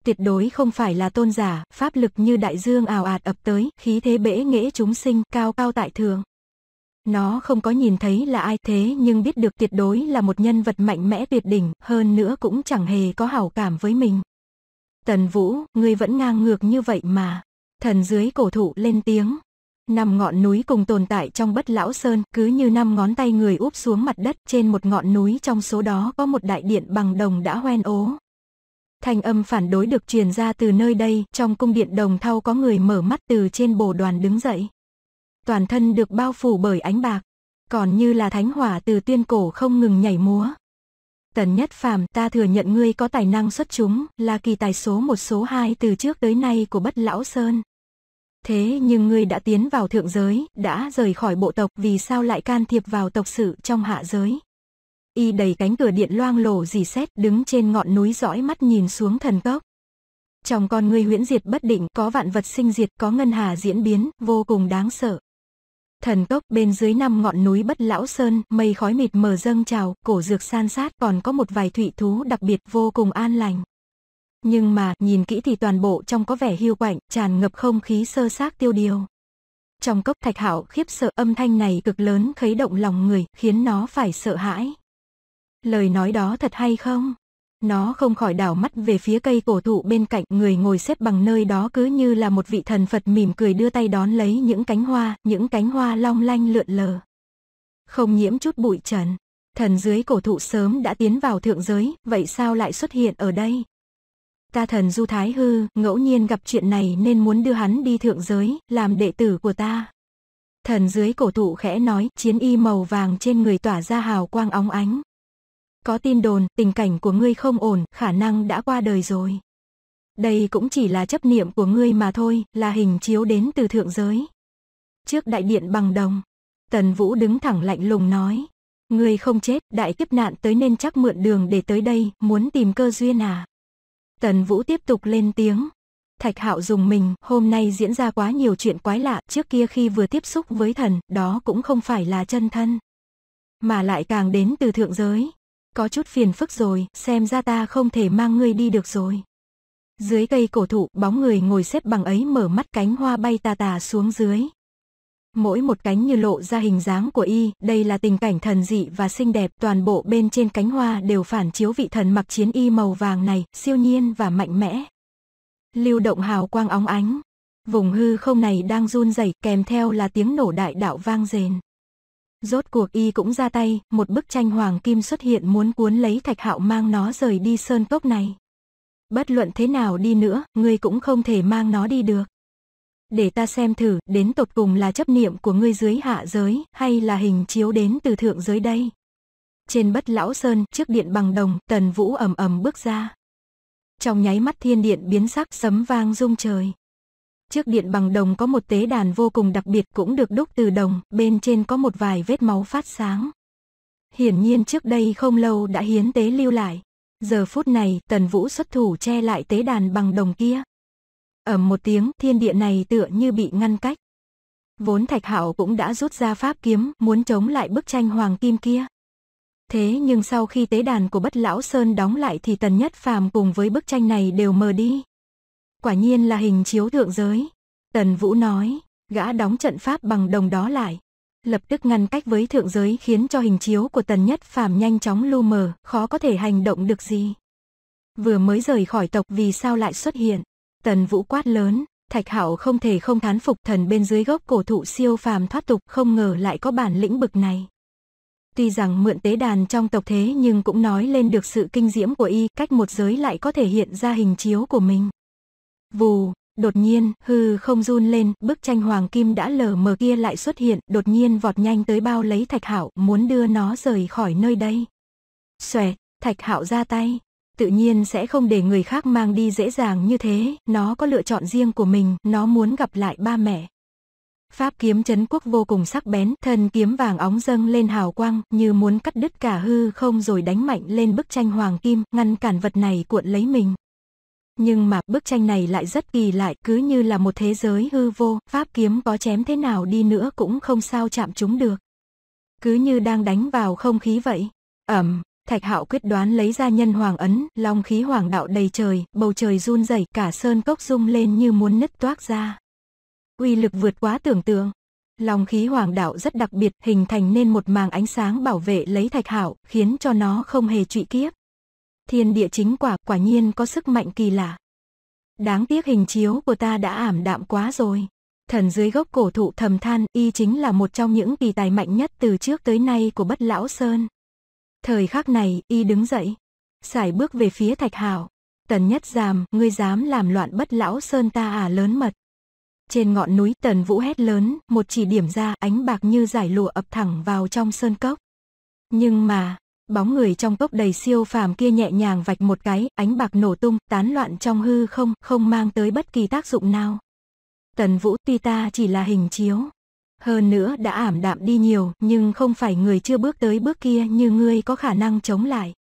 tuyệt đối không phải là tôn giả, pháp lực như đại dương ảo ạt ập tới, khí thế bể nghệ chúng sinh, cao cao tại thượng. Nó không có nhìn thấy là ai thế nhưng biết được tuyệt đối là một nhân vật mạnh mẽ tuyệt đỉnh, hơn nữa cũng chẳng hề có hảo cảm với mình. Tần Vũ, ngươi vẫn ngang ngược như vậy mà. Thần dưới cổ thụ lên tiếng. Năm ngọn núi cùng tồn tại trong bất lão sơn, cứ như năm ngón tay người úp xuống mặt đất trên một ngọn núi trong số đó có một đại điện bằng đồng đã hoen ố, thanh âm phản đối được truyền ra từ nơi đây, trong cung điện đồng thau có người mở mắt từ trên bồ đoàn đứng dậy. Toàn thân được bao phủ bởi ánh bạc, còn như là thánh hỏa từ tuyên cổ không ngừng nhảy múa. Tần Nhất Phàm, ta thừa nhận ngươi có tài năng xuất chúng, là kỳ tài số một số hai từ trước tới nay của Bất Lão Sơn. Thế nhưng ngươi đã tiến vào thượng giới, đã rời khỏi bộ tộc, vì sao lại can thiệp vào tộc sự trong hạ giới? y đầy cánh cửa điện loang lổ dì xét đứng trên ngọn núi dõi mắt nhìn xuống thần cốc. Trong con người huyễn diệt bất định có vạn vật sinh diệt có ngân hà diễn biến, vô cùng đáng sợ. Thần cốc bên dưới năm ngọn núi bất lão sơn, mây khói mịt mờ dâng trào, cổ dược san sát còn có một vài thủy thú đặc biệt vô cùng an lành. Nhưng mà, nhìn kỹ thì toàn bộ trong có vẻ hiu quạnh, tràn ngập không khí sơ xác tiêu điều. Trong cốc thạch hạo khiếp sợ âm thanh này cực lớn khấy động lòng người, khiến nó phải sợ hãi. Lời nói đó thật hay không? Nó không khỏi đảo mắt về phía cây cổ thụ bên cạnh người ngồi xếp bằng nơi đó cứ như là một vị thần Phật mỉm cười đưa tay đón lấy những cánh hoa, những cánh hoa long lanh lượn lờ. Không nhiễm chút bụi trần. Thần dưới cổ thụ sớm đã tiến vào thượng giới, vậy sao lại xuất hiện ở đây? Ta thần Du Thái Hư, ngẫu nhiên gặp chuyện này nên muốn đưa hắn đi thượng giới, làm đệ tử của ta. Thần dưới cổ thụ khẽ nói, chiến y màu vàng trên người tỏa ra hào quang óng ánh. Có tin đồn, tình cảnh của ngươi không ổn, khả năng đã qua đời rồi. Đây cũng chỉ là chấp niệm của ngươi mà thôi, là hình chiếu đến từ thượng giới. Trước đại điện bằng đồng, Tần Vũ đứng thẳng lạnh lùng nói. Ngươi không chết, đại kiếp nạn tới nên chắc mượn đường để tới đây, muốn tìm cơ duyên à? Tần Vũ tiếp tục lên tiếng. Thạch Hạo dùng mình, hôm nay diễn ra quá nhiều chuyện quái lạ, trước kia khi vừa tiếp xúc với thần, đó cũng không phải là chân thân. Mà lại càng đến từ thượng giới, có chút phiền phức rồi, xem ra ta không thể mang ngươi đi được rồi. Dưới cây cổ thụ, bóng người ngồi xếp bằng ấy mở mắt cánh hoa bay tà tà xuống dưới. Mỗi một cánh như lộ ra hình dáng của y, đây là tình cảnh thần dị và xinh đẹp, toàn bộ bên trên cánh hoa đều phản chiếu vị thần mặc chiến y màu vàng này, siêu nhiên và mạnh mẽ. Lưu động hào quang óng ánh, vùng hư không này đang run rẩy kèm theo là tiếng nổ đại đạo vang rền. Rốt cuộc y cũng ra tay, một bức tranh hoàng kim xuất hiện muốn cuốn lấy thạch hạo mang nó rời đi sơn cốc này. Bất luận thế nào đi nữa, ngươi cũng không thể mang nó đi được. Để ta xem thử, đến tột cùng là chấp niệm của ngươi dưới hạ giới, hay là hình chiếu đến từ thượng giới đây. Trên bất lão sơn, trước điện bằng đồng, tần vũ ầm ầm bước ra. Trong nháy mắt thiên điện biến sắc sấm vang rung trời. Trước điện bằng đồng có một tế đàn vô cùng đặc biệt cũng được đúc từ đồng, bên trên có một vài vết máu phát sáng. Hiển nhiên trước đây không lâu đã hiến tế lưu lại. Giờ phút này, Tần Vũ xuất thủ che lại tế đàn bằng đồng kia. Ầm một tiếng, thiên địa này tựa như bị ngăn cách. Vốn Thạch Hạo cũng đã rút ra pháp kiếm, muốn chống lại bức tranh hoàng kim kia. Thế nhưng sau khi tế đàn của Bất Lão Sơn đóng lại thì Tần Nhất Phàm cùng với bức tranh này đều mờ đi, quả nhiên là hình chiếu thượng giới. Tần Vũ nói, gã đóng trận pháp bằng đồng đó lại. Lập tức ngăn cách với thượng giới khiến cho hình chiếu của Tần Nhất Phạm nhanh chóng lu mờ, khó có thể hành động được gì. Vừa mới rời khỏi tộc vì sao lại xuất hiện? Tần Vũ quát lớn, Thạch Hạo không thể không thán phục thần bên dưới gốc cổ thụ siêu phàm thoát tục không ngờ lại có bản lĩnh bực này. Tuy rằng mượn tế đàn trong tộc thế nhưng cũng nói lên được sự kinh diễm của y, cách một giới lại có thể hiện ra hình chiếu của mình. Vù, đột nhiên, hư không run lên, bức tranh hoàng kim đã lờ mờ kia lại xuất hiện, đột nhiên vọt nhanh tới bao lấy Thạch Hạo, muốn đưa nó rời khỏi nơi đây. xòe Thạch Hạo ra tay, tự nhiên sẽ không để người khác mang đi dễ dàng như thế, nó có lựa chọn riêng của mình, nó muốn gặp lại ba mẹ. Pháp kiếm chấn quốc vô cùng sắc bén, thân kiếm vàng óng dâng lên hào quang, như muốn cắt đứt cả hư không rồi đánh mạnh lên bức tranh hoàng kim, ngăn cản vật này cuộn lấy mình. Nhưng mà bức tranh này lại rất kỳ lại cứ như là một thế giới hư vô, pháp kiếm có chém thế nào đi nữa cũng không sao chạm chúng được. Cứ như đang đánh vào không khí vậy. Ẩm, Thạch Hạo quyết đoán lấy ra nhân hoàng ấn, long khí hoàng đạo đầy trời, bầu trời run rẩy, cả sơn cốc rung lên như muốn nứt toác ra. Uy lực vượt quá tưởng tượng. Long khí hoàng đạo rất đặc biệt, hình thành nên một màng ánh sáng bảo vệ lấy Thạch Hạo, khiến cho nó không hề trụy kiếp thiên địa chính quả quả nhiên có sức mạnh kỳ lạ. Đáng tiếc hình chiếu của ta đã ảm đạm quá rồi. Thần dưới gốc cổ thụ thầm than y chính là một trong những kỳ tài mạnh nhất từ trước tới nay của bất lão Sơn. Thời khắc này y đứng dậy, xài bước về phía thạch hào. Tần nhất giàm, ngươi dám làm loạn bất lão Sơn ta à lớn mật. Trên ngọn núi tần vũ hét lớn, một chỉ điểm ra ánh bạc như giải lụa ập thẳng vào trong sơn cốc. Nhưng mà, Bóng người trong cốc đầy siêu phàm kia nhẹ nhàng vạch một cái, ánh bạc nổ tung, tán loạn trong hư không, không mang tới bất kỳ tác dụng nào. Tần Vũ tuy ta chỉ là hình chiếu. Hơn nữa đã ảm đạm đi nhiều, nhưng không phải người chưa bước tới bước kia như ngươi có khả năng chống lại.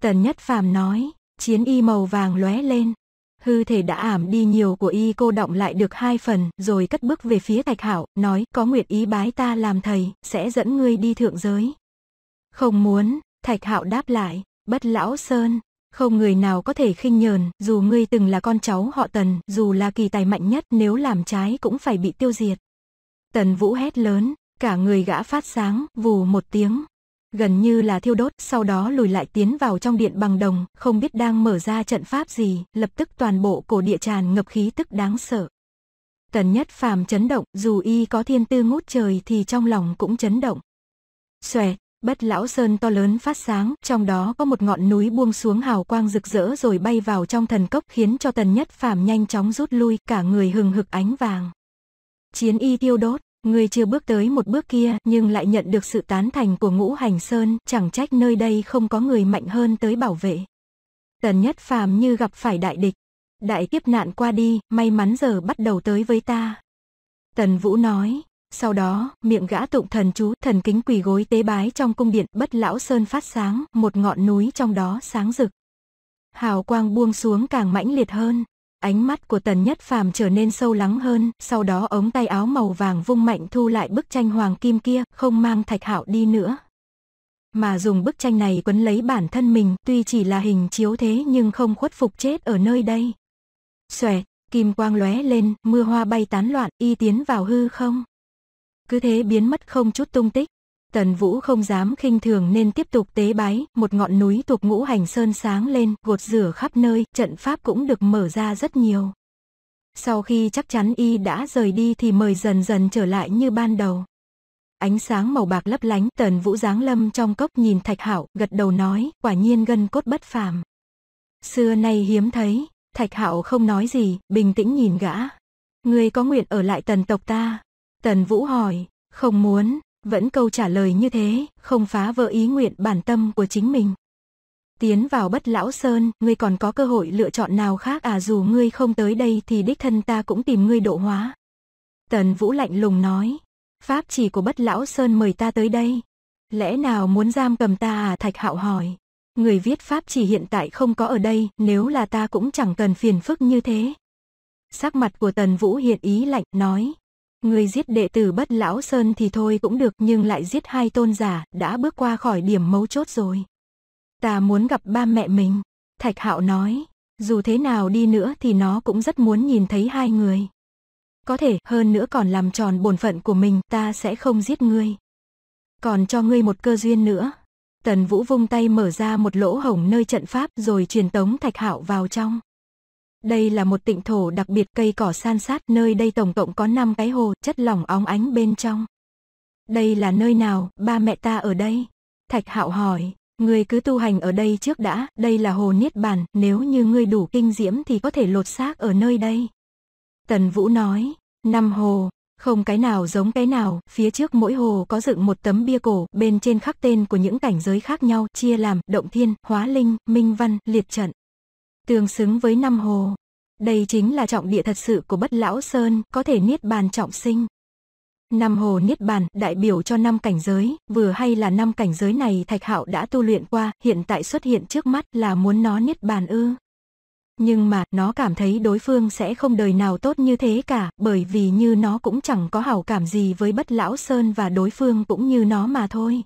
Tần Nhất Phàm nói, chiến y màu vàng lóe lên. Hư thể đã ảm đi nhiều của y cô động lại được hai phần, rồi cất bước về phía Thạch Hảo, nói có nguyện ý bái ta làm thầy, sẽ dẫn ngươi đi thượng giới. Không muốn, Thạch Hạo đáp lại, bất lão Sơn, không người nào có thể khinh nhờn, dù ngươi từng là con cháu họ Tần, dù là kỳ tài mạnh nhất nếu làm trái cũng phải bị tiêu diệt. Tần Vũ hét lớn, cả người gã phát sáng, vù một tiếng. Gần như là thiêu đốt, sau đó lùi lại tiến vào trong điện bằng đồng, không biết đang mở ra trận pháp gì, lập tức toàn bộ cổ địa tràn ngập khí tức đáng sợ. Tần nhất phàm chấn động, dù y có thiên tư ngút trời thì trong lòng cũng chấn động. Xoẹt, Bất lão sơn to lớn phát sáng, trong đó có một ngọn núi buông xuống hào quang rực rỡ rồi bay vào trong thần cốc khiến cho tần nhất phàm nhanh chóng rút lui, cả người hừng hực ánh vàng. Chiến y tiêu đốt, người chưa bước tới một bước kia nhưng lại nhận được sự tán thành của ngũ hành sơn, chẳng trách nơi đây không có người mạnh hơn tới bảo vệ. Tần nhất phàm như gặp phải đại địch. Đại kiếp nạn qua đi, may mắn giờ bắt đầu tới với ta. Tần Vũ nói, sau đó, miệng gã tụng thần chú, thần kính quỳ gối tế bái trong cung điện bất lão sơn phát sáng, một ngọn núi trong đó sáng rực. Hào quang buông xuống càng mãnh liệt hơn, ánh mắt của tần nhất phàm trở nên sâu lắng hơn, sau đó ống tay áo màu vàng vung mạnh thu lại bức tranh hoàng kim kia, không mang thạch hạo đi nữa. Mà dùng bức tranh này quấn lấy bản thân mình, tuy chỉ là hình chiếu thế nhưng không khuất phục chết ở nơi đây. xòe kim quang lóe lên, mưa hoa bay tán loạn, y tiến vào hư không cứ thế biến mất không chút tung tích. Tần Vũ không dám khinh thường nên tiếp tục tế bái, một ngọn núi thuộc ngũ hành sơn sáng lên, gột rửa khắp nơi, trận pháp cũng được mở ra rất nhiều. Sau khi chắc chắn y đã rời đi thì mời dần dần trở lại như ban đầu. Ánh sáng màu bạc lấp lánh, Tần Vũ giáng lâm trong cốc nhìn Thạch Hạo, gật đầu nói, quả nhiên gân cốt bất phàm. Xưa nay hiếm thấy, Thạch Hạo không nói gì, bình tĩnh nhìn gã. người có nguyện ở lại Tần tộc ta? Tần Vũ hỏi, không muốn, vẫn câu trả lời như thế, không phá vỡ ý nguyện bản tâm của chính mình. Tiến vào bất lão sơn, ngươi còn có cơ hội lựa chọn nào khác à dù ngươi không tới đây thì đích thân ta cũng tìm ngươi độ hóa. Tần Vũ lạnh lùng nói, pháp chỉ của bất lão sơn mời ta tới đây. Lẽ nào muốn giam cầm ta à Thạch Hạo hỏi. Người viết pháp chỉ hiện tại không có ở đây, nếu là ta cũng chẳng cần phiền phức như thế. Sắc mặt của Tần Vũ hiện ý lạnh, nói, Người giết đệ tử bất lão Sơn thì thôi cũng được nhưng lại giết hai tôn giả, đã bước qua khỏi điểm mấu chốt rồi. Ta muốn gặp ba mẹ mình, Thạch Hạo nói, dù thế nào đi nữa thì nó cũng rất muốn nhìn thấy hai người. Có thể hơn nữa còn làm tròn bổn phận của mình ta sẽ không giết ngươi. Còn cho ngươi một cơ duyên nữa. Tần Vũ vung tay mở ra một lỗ hổng nơi trận pháp rồi truyền tống Thạch Hạo vào trong. Đây là một tịnh thổ đặc biệt cây cỏ san sát, nơi đây tổng cộng có 5 cái hồ, chất lỏng óng ánh bên trong. Đây là nơi nào, ba mẹ ta ở đây? Thạch Hạo hỏi, người cứ tu hành ở đây trước đã, đây là hồ Niết Bàn, nếu như ngươi đủ kinh diễm thì có thể lột xác ở nơi đây. Tần Vũ nói, năm hồ, không cái nào giống cái nào, phía trước mỗi hồ có dựng một tấm bia cổ, bên trên khắc tên của những cảnh giới khác nhau, chia làm động thiên, hóa linh, minh văn, liệt trận tương xứng với năm hồ. Đây chính là trọng địa thật sự của Bất Lão Sơn, có thể niết bàn trọng sinh. Năm hồ niết bàn đại biểu cho năm cảnh giới, vừa hay là năm cảnh giới này Thạch Hạo đã tu luyện qua, hiện tại xuất hiện trước mắt là muốn nó niết bàn ư? Nhưng mà nó cảm thấy đối phương sẽ không đời nào tốt như thế cả, bởi vì như nó cũng chẳng có hảo cảm gì với Bất Lão Sơn và đối phương cũng như nó mà thôi.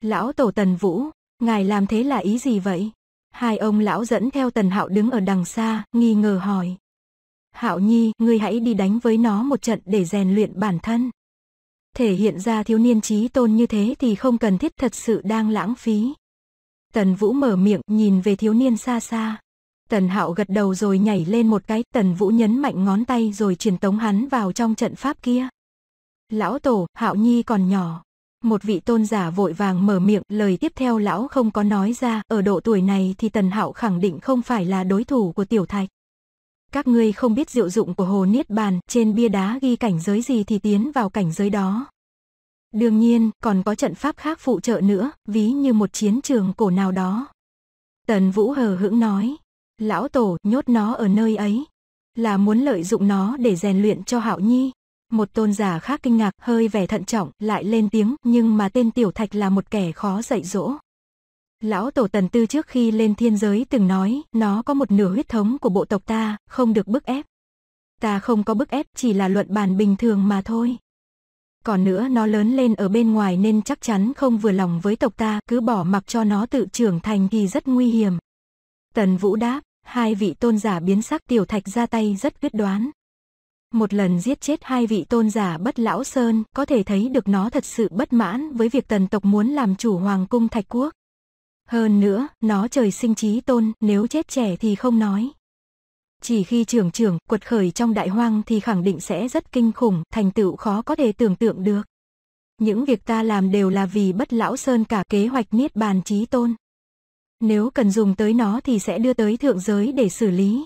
Lão Tổ Tần Vũ, ngài làm thế là ý gì vậy? Hai ông lão dẫn theo Tần Hạo đứng ở đằng xa, nghi ngờ hỏi. Hạo Nhi, ngươi hãy đi đánh với nó một trận để rèn luyện bản thân. Thể hiện ra thiếu niên trí tôn như thế thì không cần thiết thật sự đang lãng phí. Tần Vũ mở miệng nhìn về thiếu niên xa xa. Tần Hạo gật đầu rồi nhảy lên một cái, Tần Vũ nhấn mạnh ngón tay rồi truyền tống hắn vào trong trận pháp kia. Lão tổ, Hạo Nhi còn nhỏ, một vị tôn giả vội vàng mở miệng, lời tiếp theo lão không có nói ra, ở độ tuổi này thì Tần Hạo khẳng định không phải là đối thủ của Tiểu Thạch. Các ngươi không biết diệu dụng của hồ niết bàn, trên bia đá ghi cảnh giới gì thì tiến vào cảnh giới đó. Đương nhiên, còn có trận pháp khác phụ trợ nữa, ví như một chiến trường cổ nào đó. Tần Vũ hờ hững nói, lão tổ nhốt nó ở nơi ấy, là muốn lợi dụng nó để rèn luyện cho Hạo Nhi, một tôn giả khác kinh ngạc, hơi vẻ thận trọng, lại lên tiếng, nhưng mà tên Tiểu Thạch là một kẻ khó dạy dỗ. Lão Tổ Tần Tư trước khi lên thiên giới từng nói, nó có một nửa huyết thống của bộ tộc ta, không được bức ép. Ta không có bức ép, chỉ là luận bàn bình thường mà thôi. Còn nữa nó lớn lên ở bên ngoài nên chắc chắn không vừa lòng với tộc ta, cứ bỏ mặc cho nó tự trưởng thành thì rất nguy hiểm. Tần Vũ đáp, hai vị tôn giả biến sắc tiểu thạch ra tay rất quyết đoán một lần giết chết hai vị tôn giả bất lão Sơn, có thể thấy được nó thật sự bất mãn với việc tần tộc muốn làm chủ hoàng cung thạch quốc. Hơn nữa, nó trời sinh trí tôn, nếu chết trẻ thì không nói. Chỉ khi trưởng trưởng quật khởi trong đại hoang thì khẳng định sẽ rất kinh khủng, thành tựu khó có thể tưởng tượng được. Những việc ta làm đều là vì bất lão Sơn cả kế hoạch niết bàn trí tôn. Nếu cần dùng tới nó thì sẽ đưa tới thượng giới để xử lý,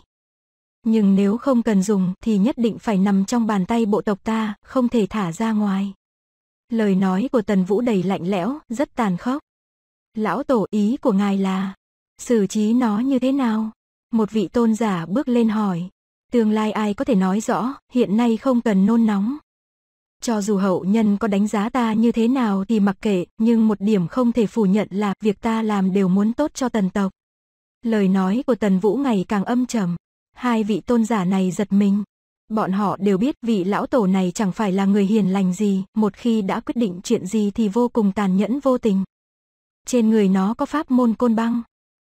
nhưng nếu không cần dùng thì nhất định phải nằm trong bàn tay bộ tộc ta, không thể thả ra ngoài. Lời nói của Tần Vũ đầy lạnh lẽo, rất tàn khốc. Lão tổ ý của ngài là, xử trí nó như thế nào? Một vị tôn giả bước lên hỏi, tương lai ai có thể nói rõ, hiện nay không cần nôn nóng. Cho dù hậu nhân có đánh giá ta như thế nào thì mặc kệ, nhưng một điểm không thể phủ nhận là việc ta làm đều muốn tốt cho tần tộc. Lời nói của tần vũ ngày càng âm trầm. Hai vị tôn giả này giật mình. Bọn họ đều biết vị lão tổ này chẳng phải là người hiền lành gì, một khi đã quyết định chuyện gì thì vô cùng tàn nhẫn vô tình. Trên người nó có pháp môn côn băng.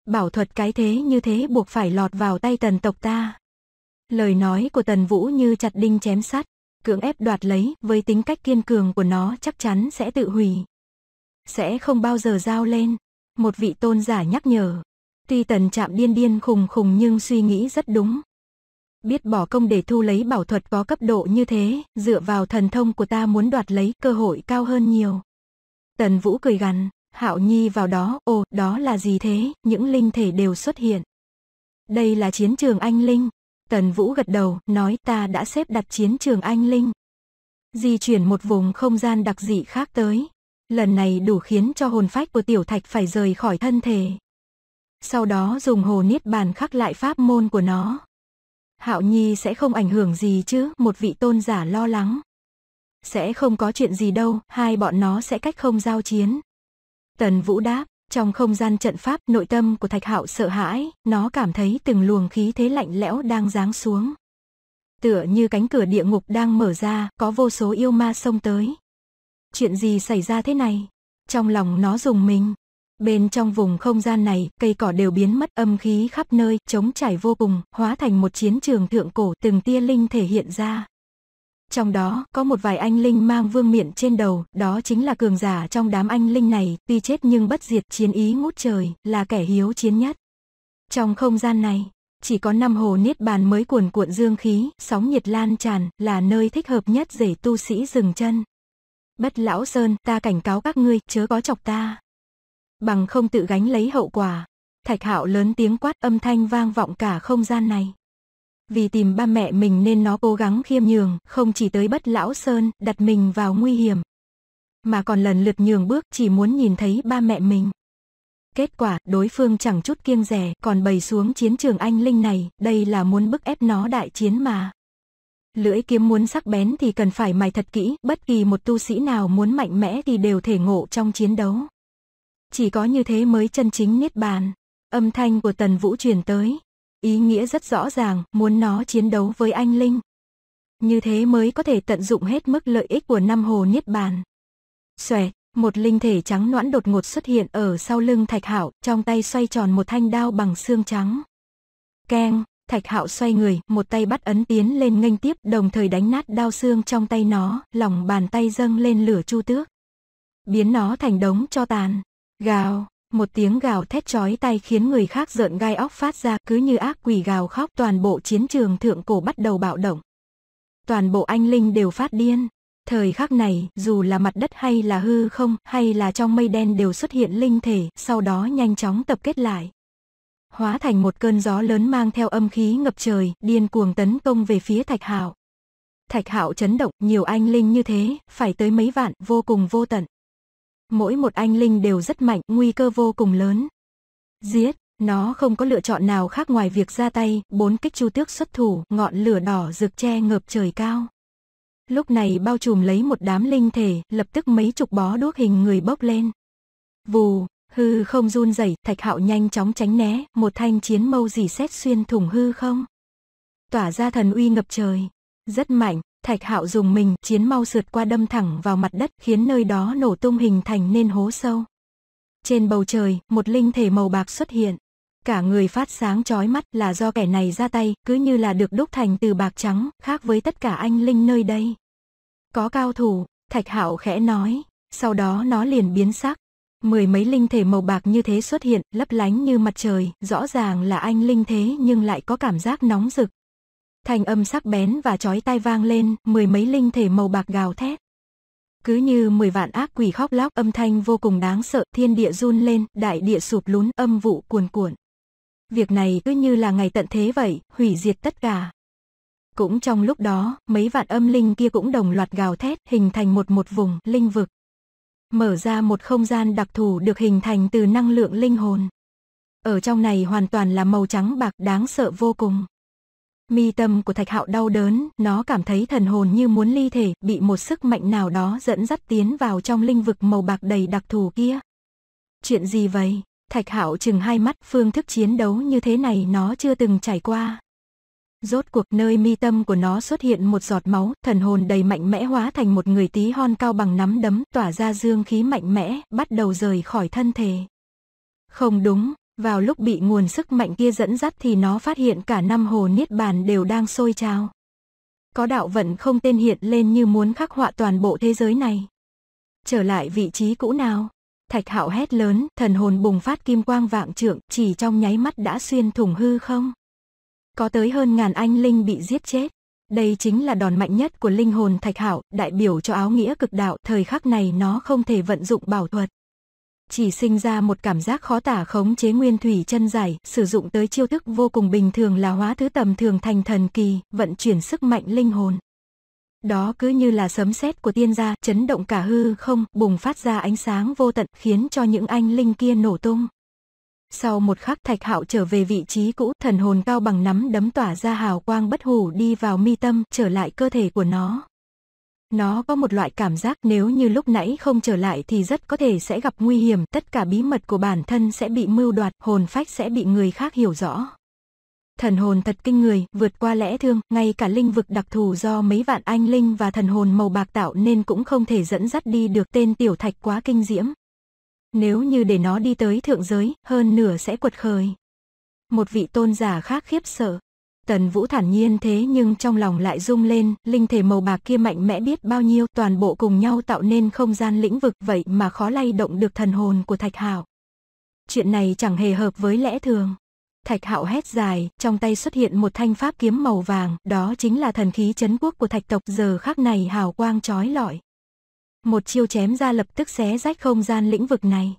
Bảo thuật cái thế như thế buộc phải lọt vào tay tần tộc ta. Lời nói của tần vũ như chặt đinh chém sắt, cưỡng ép đoạt lấy với tính cách kiên cường của nó chắc chắn sẽ tự hủy. Sẽ không bao giờ giao lên. Một vị tôn giả nhắc nhở. Tuy tần chạm điên điên khùng khùng nhưng suy nghĩ rất đúng. Biết bỏ công để thu lấy bảo thuật có cấp độ như thế, dựa vào thần thông của ta muốn đoạt lấy cơ hội cao hơn nhiều. Tần Vũ cười gằn, Hạo Nhi vào đó, ồ, đó là gì thế, những linh thể đều xuất hiện. Đây là chiến trường anh linh. Tần Vũ gật đầu, nói ta đã xếp đặt chiến trường anh linh. Di chuyển một vùng không gian đặc dị khác tới. Lần này đủ khiến cho hồn phách của tiểu thạch phải rời khỏi thân thể sau đó dùng hồ niết bàn khắc lại pháp môn của nó. Hạo Nhi sẽ không ảnh hưởng gì chứ, một vị tôn giả lo lắng. Sẽ không có chuyện gì đâu, hai bọn nó sẽ cách không giao chiến. Tần Vũ đáp, trong không gian trận pháp nội tâm của Thạch Hạo sợ hãi, nó cảm thấy từng luồng khí thế lạnh lẽo đang giáng xuống. Tựa như cánh cửa địa ngục đang mở ra, có vô số yêu ma xông tới. Chuyện gì xảy ra thế này? Trong lòng nó dùng mình, Bên trong vùng không gian này, cây cỏ đều biến mất âm khí khắp nơi, chống trải vô cùng, hóa thành một chiến trường thượng cổ từng tia linh thể hiện ra. Trong đó, có một vài anh linh mang vương miện trên đầu, đó chính là cường giả trong đám anh linh này, tuy chết nhưng bất diệt chiến ý ngút trời, là kẻ hiếu chiến nhất. Trong không gian này, chỉ có năm hồ niết bàn mới cuồn cuộn dương khí, sóng nhiệt lan tràn, là nơi thích hợp nhất để tu sĩ dừng chân. Bất lão sơn, ta cảnh cáo các ngươi, chớ có chọc ta bằng không tự gánh lấy hậu quả. Thạch Hạo lớn tiếng quát âm thanh vang vọng cả không gian này. Vì tìm ba mẹ mình nên nó cố gắng khiêm nhường, không chỉ tới bất lão sơn, đặt mình vào nguy hiểm. Mà còn lần lượt nhường bước chỉ muốn nhìn thấy ba mẹ mình. Kết quả, đối phương chẳng chút kiêng rẻ, còn bày xuống chiến trường anh linh này, đây là muốn bức ép nó đại chiến mà. Lưỡi kiếm muốn sắc bén thì cần phải mài thật kỹ, bất kỳ một tu sĩ nào muốn mạnh mẽ thì đều thể ngộ trong chiến đấu chỉ có như thế mới chân chính niết bàn. Âm thanh của Tần Vũ truyền tới, ý nghĩa rất rõ ràng, muốn nó chiến đấu với anh linh. Như thế mới có thể tận dụng hết mức lợi ích của năm hồ niết bàn. Xoẹt, một linh thể trắng noãn đột ngột xuất hiện ở sau lưng Thạch Hạo, trong tay xoay tròn một thanh đao bằng xương trắng. Keng, Thạch Hạo xoay người, một tay bắt ấn tiến lên nghênh tiếp, đồng thời đánh nát đao xương trong tay nó, lòng bàn tay dâng lên lửa chu tước. Biến nó thành đống cho tàn. Gào, một tiếng gào thét chói tai khiến người khác giận gai óc phát ra cứ như ác quỷ gào khóc toàn bộ chiến trường thượng cổ bắt đầu bạo động. Toàn bộ anh linh đều phát điên. Thời khắc này, dù là mặt đất hay là hư không, hay là trong mây đen đều xuất hiện linh thể, sau đó nhanh chóng tập kết lại. Hóa thành một cơn gió lớn mang theo âm khí ngập trời, điên cuồng tấn công về phía Thạch Hạo. Thạch Hạo chấn động, nhiều anh linh như thế, phải tới mấy vạn, vô cùng vô tận mỗi một anh linh đều rất mạnh, nguy cơ vô cùng lớn. Giết, nó không có lựa chọn nào khác ngoài việc ra tay, bốn kích chu tước xuất thủ, ngọn lửa đỏ rực che ngập trời cao. Lúc này bao trùm lấy một đám linh thể, lập tức mấy chục bó đuốc hình người bốc lên. Vù, hư không run rẩy, thạch hạo nhanh chóng tránh né, một thanh chiến mâu dì xét xuyên thủng hư không. Tỏa ra thần uy ngập trời, rất mạnh, Thạch Hạo dùng mình, chiến mau sượt qua đâm thẳng vào mặt đất, khiến nơi đó nổ tung hình thành nên hố sâu. Trên bầu trời, một linh thể màu bạc xuất hiện. Cả người phát sáng chói mắt là do kẻ này ra tay, cứ như là được đúc thành từ bạc trắng, khác với tất cả anh linh nơi đây. Có cao thủ, Thạch Hạo khẽ nói, sau đó nó liền biến sắc. Mười mấy linh thể màu bạc như thế xuất hiện, lấp lánh như mặt trời, rõ ràng là anh linh thế nhưng lại có cảm giác nóng rực, thành âm sắc bén và chói tai vang lên, mười mấy linh thể màu bạc gào thét. Cứ như mười vạn ác quỷ khóc lóc, âm thanh vô cùng đáng sợ, thiên địa run lên, đại địa sụp lún, âm vụ cuồn cuộn. Việc này cứ như là ngày tận thế vậy, hủy diệt tất cả. Cũng trong lúc đó, mấy vạn âm linh kia cũng đồng loạt gào thét, hình thành một một vùng, linh vực. Mở ra một không gian đặc thù được hình thành từ năng lượng linh hồn. Ở trong này hoàn toàn là màu trắng bạc đáng sợ vô cùng. Mi tâm của Thạch Hạo đau đớn, nó cảm thấy thần hồn như muốn ly thể, bị một sức mạnh nào đó dẫn dắt tiến vào trong lĩnh vực màu bạc đầy đặc thù kia. Chuyện gì vậy? Thạch Hạo chừng hai mắt, phương thức chiến đấu như thế này nó chưa từng trải qua. Rốt cuộc nơi mi tâm của nó xuất hiện một giọt máu, thần hồn đầy mạnh mẽ hóa thành một người tí hon cao bằng nắm đấm, tỏa ra dương khí mạnh mẽ, bắt đầu rời khỏi thân thể. Không đúng, vào lúc bị nguồn sức mạnh kia dẫn dắt thì nó phát hiện cả năm hồ niết bàn đều đang sôi trào. Có đạo vận không tên hiện lên như muốn khắc họa toàn bộ thế giới này. Trở lại vị trí cũ nào. Thạch hạo hét lớn, thần hồn bùng phát kim quang vạng trượng, chỉ trong nháy mắt đã xuyên thủng hư không. Có tới hơn ngàn anh linh bị giết chết. Đây chính là đòn mạnh nhất của linh hồn thạch hạo, đại biểu cho áo nghĩa cực đạo, thời khắc này nó không thể vận dụng bảo thuật chỉ sinh ra một cảm giác khó tả khống chế nguyên thủy chân giải, sử dụng tới chiêu thức vô cùng bình thường là hóa thứ tầm thường thành thần kỳ, vận chuyển sức mạnh linh hồn. Đó cứ như là sấm sét của tiên gia, chấn động cả hư không, bùng phát ra ánh sáng vô tận, khiến cho những anh linh kia nổ tung. Sau một khắc thạch hạo trở về vị trí cũ, thần hồn cao bằng nắm đấm tỏa ra hào quang bất hủ đi vào mi tâm, trở lại cơ thể của nó. Nó có một loại cảm giác nếu như lúc nãy không trở lại thì rất có thể sẽ gặp nguy hiểm, tất cả bí mật của bản thân sẽ bị mưu đoạt, hồn phách sẽ bị người khác hiểu rõ. Thần hồn thật kinh người, vượt qua lẽ thương, ngay cả linh vực đặc thù do mấy vạn anh linh và thần hồn màu bạc tạo nên cũng không thể dẫn dắt đi được tên tiểu thạch quá kinh diễm. Nếu như để nó đi tới thượng giới, hơn nửa sẽ quật khởi. Một vị tôn giả khác khiếp sợ, Tần Vũ thản nhiên thế nhưng trong lòng lại rung lên, linh thể màu bạc kia mạnh mẽ biết bao nhiêu toàn bộ cùng nhau tạo nên không gian lĩnh vực vậy mà khó lay động được thần hồn của Thạch Hạo. Chuyện này chẳng hề hợp với lẽ thường. Thạch Hạo hét dài, trong tay xuất hiện một thanh pháp kiếm màu vàng, đó chính là thần khí chấn quốc của Thạch tộc giờ khắc này hào quang chói lọi. Một chiêu chém ra lập tức xé rách không gian lĩnh vực này.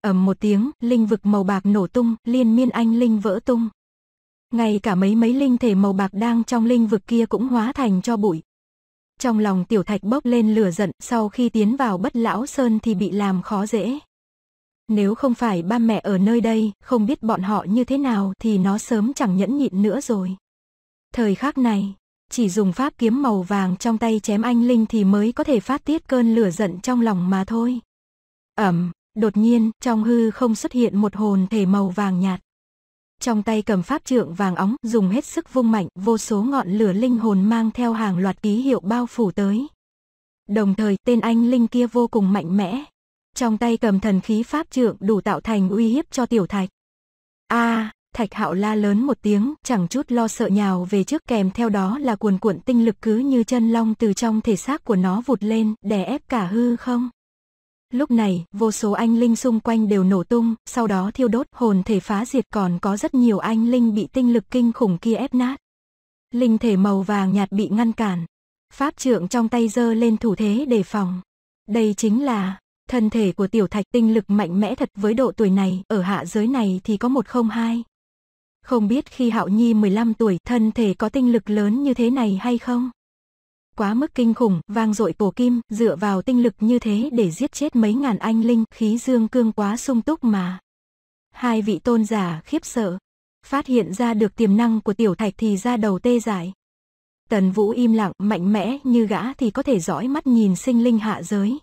Ầm một tiếng, linh vực màu bạc nổ tung, liên miên anh linh vỡ tung, ngay cả mấy mấy linh thể màu bạc đang trong linh vực kia cũng hóa thành cho bụi. Trong lòng tiểu thạch bốc lên lửa giận sau khi tiến vào bất lão sơn thì bị làm khó dễ. Nếu không phải ba mẹ ở nơi đây, không biết bọn họ như thế nào thì nó sớm chẳng nhẫn nhịn nữa rồi. Thời khắc này, chỉ dùng pháp kiếm màu vàng trong tay chém anh Linh thì mới có thể phát tiết cơn lửa giận trong lòng mà thôi. Ẩm, đột nhiên, trong hư không xuất hiện một hồn thể màu vàng nhạt. Trong tay cầm pháp trượng vàng óng, dùng hết sức vung mạnh, vô số ngọn lửa linh hồn mang theo hàng loạt ký hiệu bao phủ tới. Đồng thời, tên anh linh kia vô cùng mạnh mẽ. Trong tay cầm thần khí pháp trượng đủ tạo thành uy hiếp cho tiểu thạch. a à, thạch hạo la lớn một tiếng, chẳng chút lo sợ nhào về trước kèm theo đó là cuồn cuộn tinh lực cứ như chân long từ trong thể xác của nó vụt lên, đè ép cả hư không. Lúc này, vô số anh linh xung quanh đều nổ tung, sau đó thiêu đốt, hồn thể phá diệt còn có rất nhiều anh linh bị tinh lực kinh khủng kia ép nát. Linh thể màu vàng nhạt bị ngăn cản. Pháp trượng trong tay giơ lên thủ thế đề phòng. Đây chính là thân thể của tiểu thạch tinh lực mạnh mẽ thật với độ tuổi này, ở hạ giới này thì có một không hai. Không biết khi Hạo Nhi 15 tuổi thân thể có tinh lực lớn như thế này hay không? quá mức kinh khủng, vang dội cổ kim, dựa vào tinh lực như thế để giết chết mấy ngàn anh linh, khí dương cương quá sung túc mà. Hai vị tôn giả khiếp sợ, phát hiện ra được tiềm năng của tiểu thạch thì ra đầu tê dại. Tần Vũ im lặng, mạnh mẽ như gã thì có thể dõi mắt nhìn sinh linh hạ giới.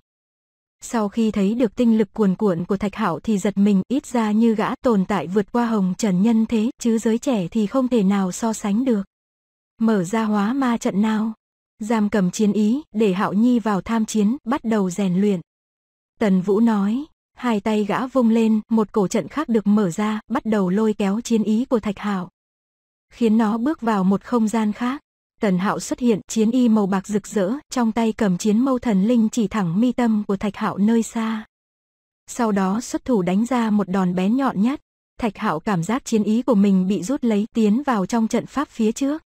Sau khi thấy được tinh lực cuồn cuộn của Thạch Hạo thì giật mình, ít ra như gã tồn tại vượt qua hồng trần nhân thế, chứ giới trẻ thì không thể nào so sánh được. Mở ra hóa ma trận nào giam cầm chiến ý, để Hạo Nhi vào tham chiến, bắt đầu rèn luyện. Tần Vũ nói, hai tay gã vung lên, một cổ trận khác được mở ra, bắt đầu lôi kéo chiến ý của Thạch Hạo, khiến nó bước vào một không gian khác. Tần Hạo xuất hiện, chiến y màu bạc rực rỡ, trong tay cầm chiến mâu thần linh chỉ thẳng mi tâm của Thạch Hạo nơi xa. Sau đó xuất thủ đánh ra một đòn bén nhọn nhất. Thạch Hạo cảm giác chiến ý của mình bị rút lấy, tiến vào trong trận pháp phía trước.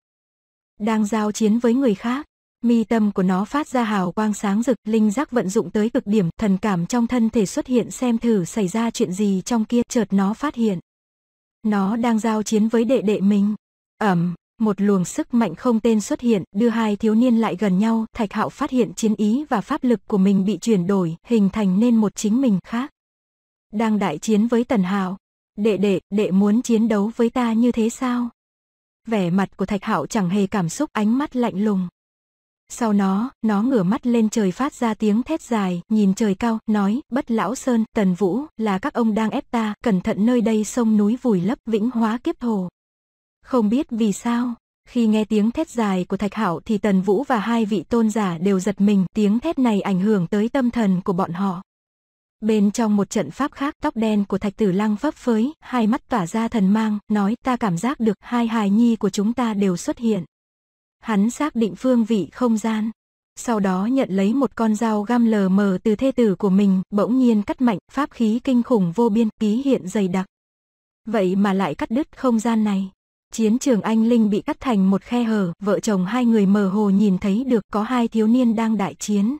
Đang giao chiến với người khác, mi tâm của nó phát ra hào quang sáng rực, linh giác vận dụng tới cực điểm, thần cảm trong thân thể xuất hiện xem thử xảy ra chuyện gì trong kia, chợt nó phát hiện. Nó đang giao chiến với đệ đệ mình. Ẩm, một luồng sức mạnh không tên xuất hiện, đưa hai thiếu niên lại gần nhau, Thạch Hạo phát hiện chiến ý và pháp lực của mình bị chuyển đổi, hình thành nên một chính mình khác. Đang đại chiến với Tần Hạo. Đệ đệ, đệ muốn chiến đấu với ta như thế sao? Vẻ mặt của Thạch Hạo chẳng hề cảm xúc, ánh mắt lạnh lùng. Sau nó, nó ngửa mắt lên trời phát ra tiếng thét dài, nhìn trời cao, nói, bất lão sơn, tần vũ, là các ông đang ép ta, cẩn thận nơi đây sông núi vùi lấp vĩnh hóa kiếp thổ. Không biết vì sao, khi nghe tiếng thét dài của Thạch Hạo thì Tần Vũ và hai vị tôn giả đều giật mình, tiếng thét này ảnh hưởng tới tâm thần của bọn họ. Bên trong một trận pháp khác, tóc đen của Thạch Tử Lăng phấp phới, hai mắt tỏa ra thần mang, nói ta cảm giác được hai hài nhi của chúng ta đều xuất hiện hắn xác định phương vị không gian. Sau đó nhận lấy một con dao găm lờ mờ từ thê tử của mình, bỗng nhiên cắt mạnh, pháp khí kinh khủng vô biên, ký hiện dày đặc. Vậy mà lại cắt đứt không gian này. Chiến trường anh Linh bị cắt thành một khe hở, vợ chồng hai người mờ hồ nhìn thấy được có hai thiếu niên đang đại chiến.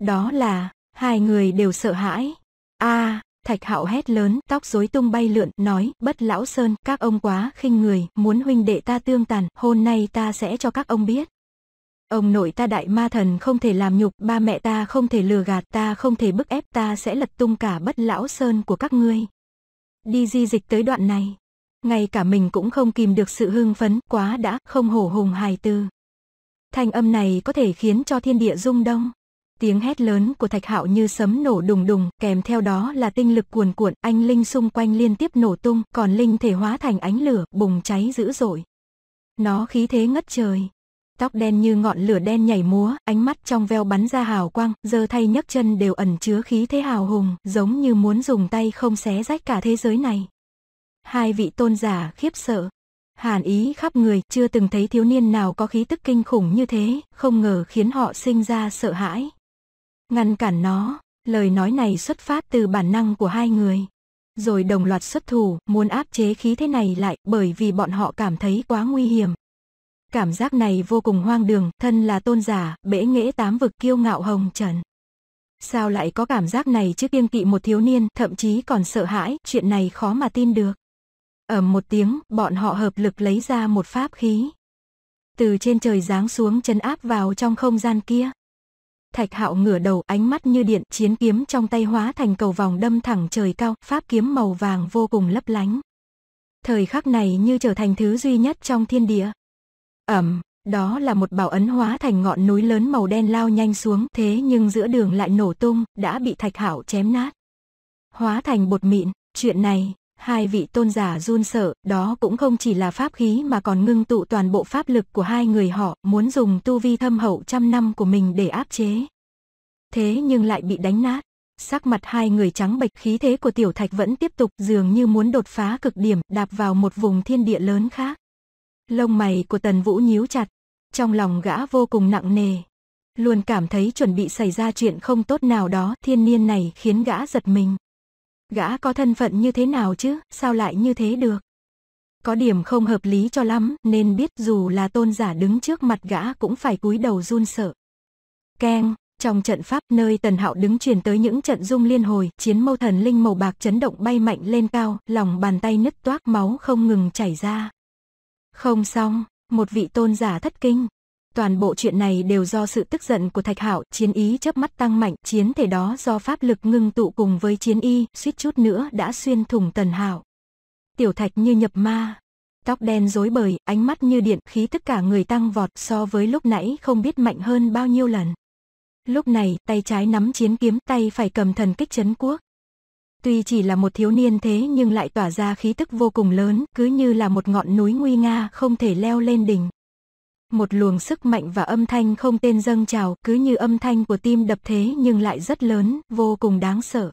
Đó là, hai người đều sợ hãi. a à, Thạch Hạo hét lớn, tóc rối tung bay lượn, nói, bất lão sơn, các ông quá khinh người, muốn huynh đệ ta tương tàn, hôm nay ta sẽ cho các ông biết. Ông nội ta đại ma thần không thể làm nhục, ba mẹ ta không thể lừa gạt, ta không thể bức ép, ta sẽ lật tung cả bất lão sơn của các ngươi. Đi di dịch tới đoạn này. Ngay cả mình cũng không kìm được sự hưng phấn, quá đã, không hổ hùng hài tư. Thanh âm này có thể khiến cho thiên địa rung đông. Tiếng hét lớn của Thạch Hạo như sấm nổ đùng đùng, kèm theo đó là tinh lực cuồn cuộn, anh linh xung quanh liên tiếp nổ tung, còn linh thể hóa thành ánh lửa, bùng cháy dữ dội. Nó khí thế ngất trời. Tóc đen như ngọn lửa đen nhảy múa, ánh mắt trong veo bắn ra hào quang, giờ thay nhấc chân đều ẩn chứa khí thế hào hùng, giống như muốn dùng tay không xé rách cả thế giới này. Hai vị tôn giả khiếp sợ, hàn ý khắp người, chưa từng thấy thiếu niên nào có khí tức kinh khủng như thế, không ngờ khiến họ sinh ra sợ hãi. Ngăn cản nó, lời nói này xuất phát từ bản năng của hai người. Rồi đồng loạt xuất thủ, muốn áp chế khí thế này lại bởi vì bọn họ cảm thấy quá nguy hiểm. Cảm giác này vô cùng hoang đường, thân là tôn giả, bể nghễ tám vực kiêu ngạo hồng trần. Sao lại có cảm giác này chứ kiêng kỵ một thiếu niên, thậm chí còn sợ hãi, chuyện này khó mà tin được. Ở một tiếng, bọn họ hợp lực lấy ra một pháp khí. Từ trên trời giáng xuống chân áp vào trong không gian kia. Thạch Hạo ngửa đầu, ánh mắt như điện, chiến kiếm trong tay hóa thành cầu vòng đâm thẳng trời cao, pháp kiếm màu vàng vô cùng lấp lánh. Thời khắc này như trở thành thứ duy nhất trong thiên địa. Ẩm, đó là một bảo ấn hóa thành ngọn núi lớn màu đen lao nhanh xuống, thế nhưng giữa đường lại nổ tung, đã bị Thạch Hạo chém nát. Hóa thành bột mịn, chuyện này, Hai vị tôn giả run sợ, đó cũng không chỉ là pháp khí mà còn ngưng tụ toàn bộ pháp lực của hai người họ, muốn dùng tu vi thâm hậu trăm năm của mình để áp chế. Thế nhưng lại bị đánh nát. Sắc mặt hai người trắng bệch khí thế của tiểu thạch vẫn tiếp tục dường như muốn đột phá cực điểm, đạp vào một vùng thiên địa lớn khác. Lông mày của tần vũ nhíu chặt, trong lòng gã vô cùng nặng nề. Luôn cảm thấy chuẩn bị xảy ra chuyện không tốt nào đó, thiên niên này khiến gã giật mình. Gã có thân phận như thế nào chứ, sao lại như thế được? Có điểm không hợp lý cho lắm, nên biết dù là tôn giả đứng trước mặt gã cũng phải cúi đầu run sợ. Keng, trong trận pháp nơi Tần Hạo đứng truyền tới những trận dung liên hồi, chiến mâu thần linh màu bạc chấn động bay mạnh lên cao, lòng bàn tay nứt toác máu không ngừng chảy ra. Không xong, một vị tôn giả thất kinh, Toàn bộ chuyện này đều do sự tức giận của Thạch Hạo, chiến ý chớp mắt tăng mạnh, chiến thể đó do pháp lực ngưng tụ cùng với chiến y, suýt chút nữa đã xuyên thủng Tần Hạo. Tiểu Thạch như nhập ma, tóc đen rối bời, ánh mắt như điện, khí tức cả người tăng vọt so với lúc nãy không biết mạnh hơn bao nhiêu lần. Lúc này, tay trái nắm chiến kiếm, tay phải cầm thần kích chấn quốc. Tuy chỉ là một thiếu niên thế nhưng lại tỏa ra khí tức vô cùng lớn, cứ như là một ngọn núi nguy nga không thể leo lên đỉnh một luồng sức mạnh và âm thanh không tên dâng trào cứ như âm thanh của tim đập thế nhưng lại rất lớn, vô cùng đáng sợ.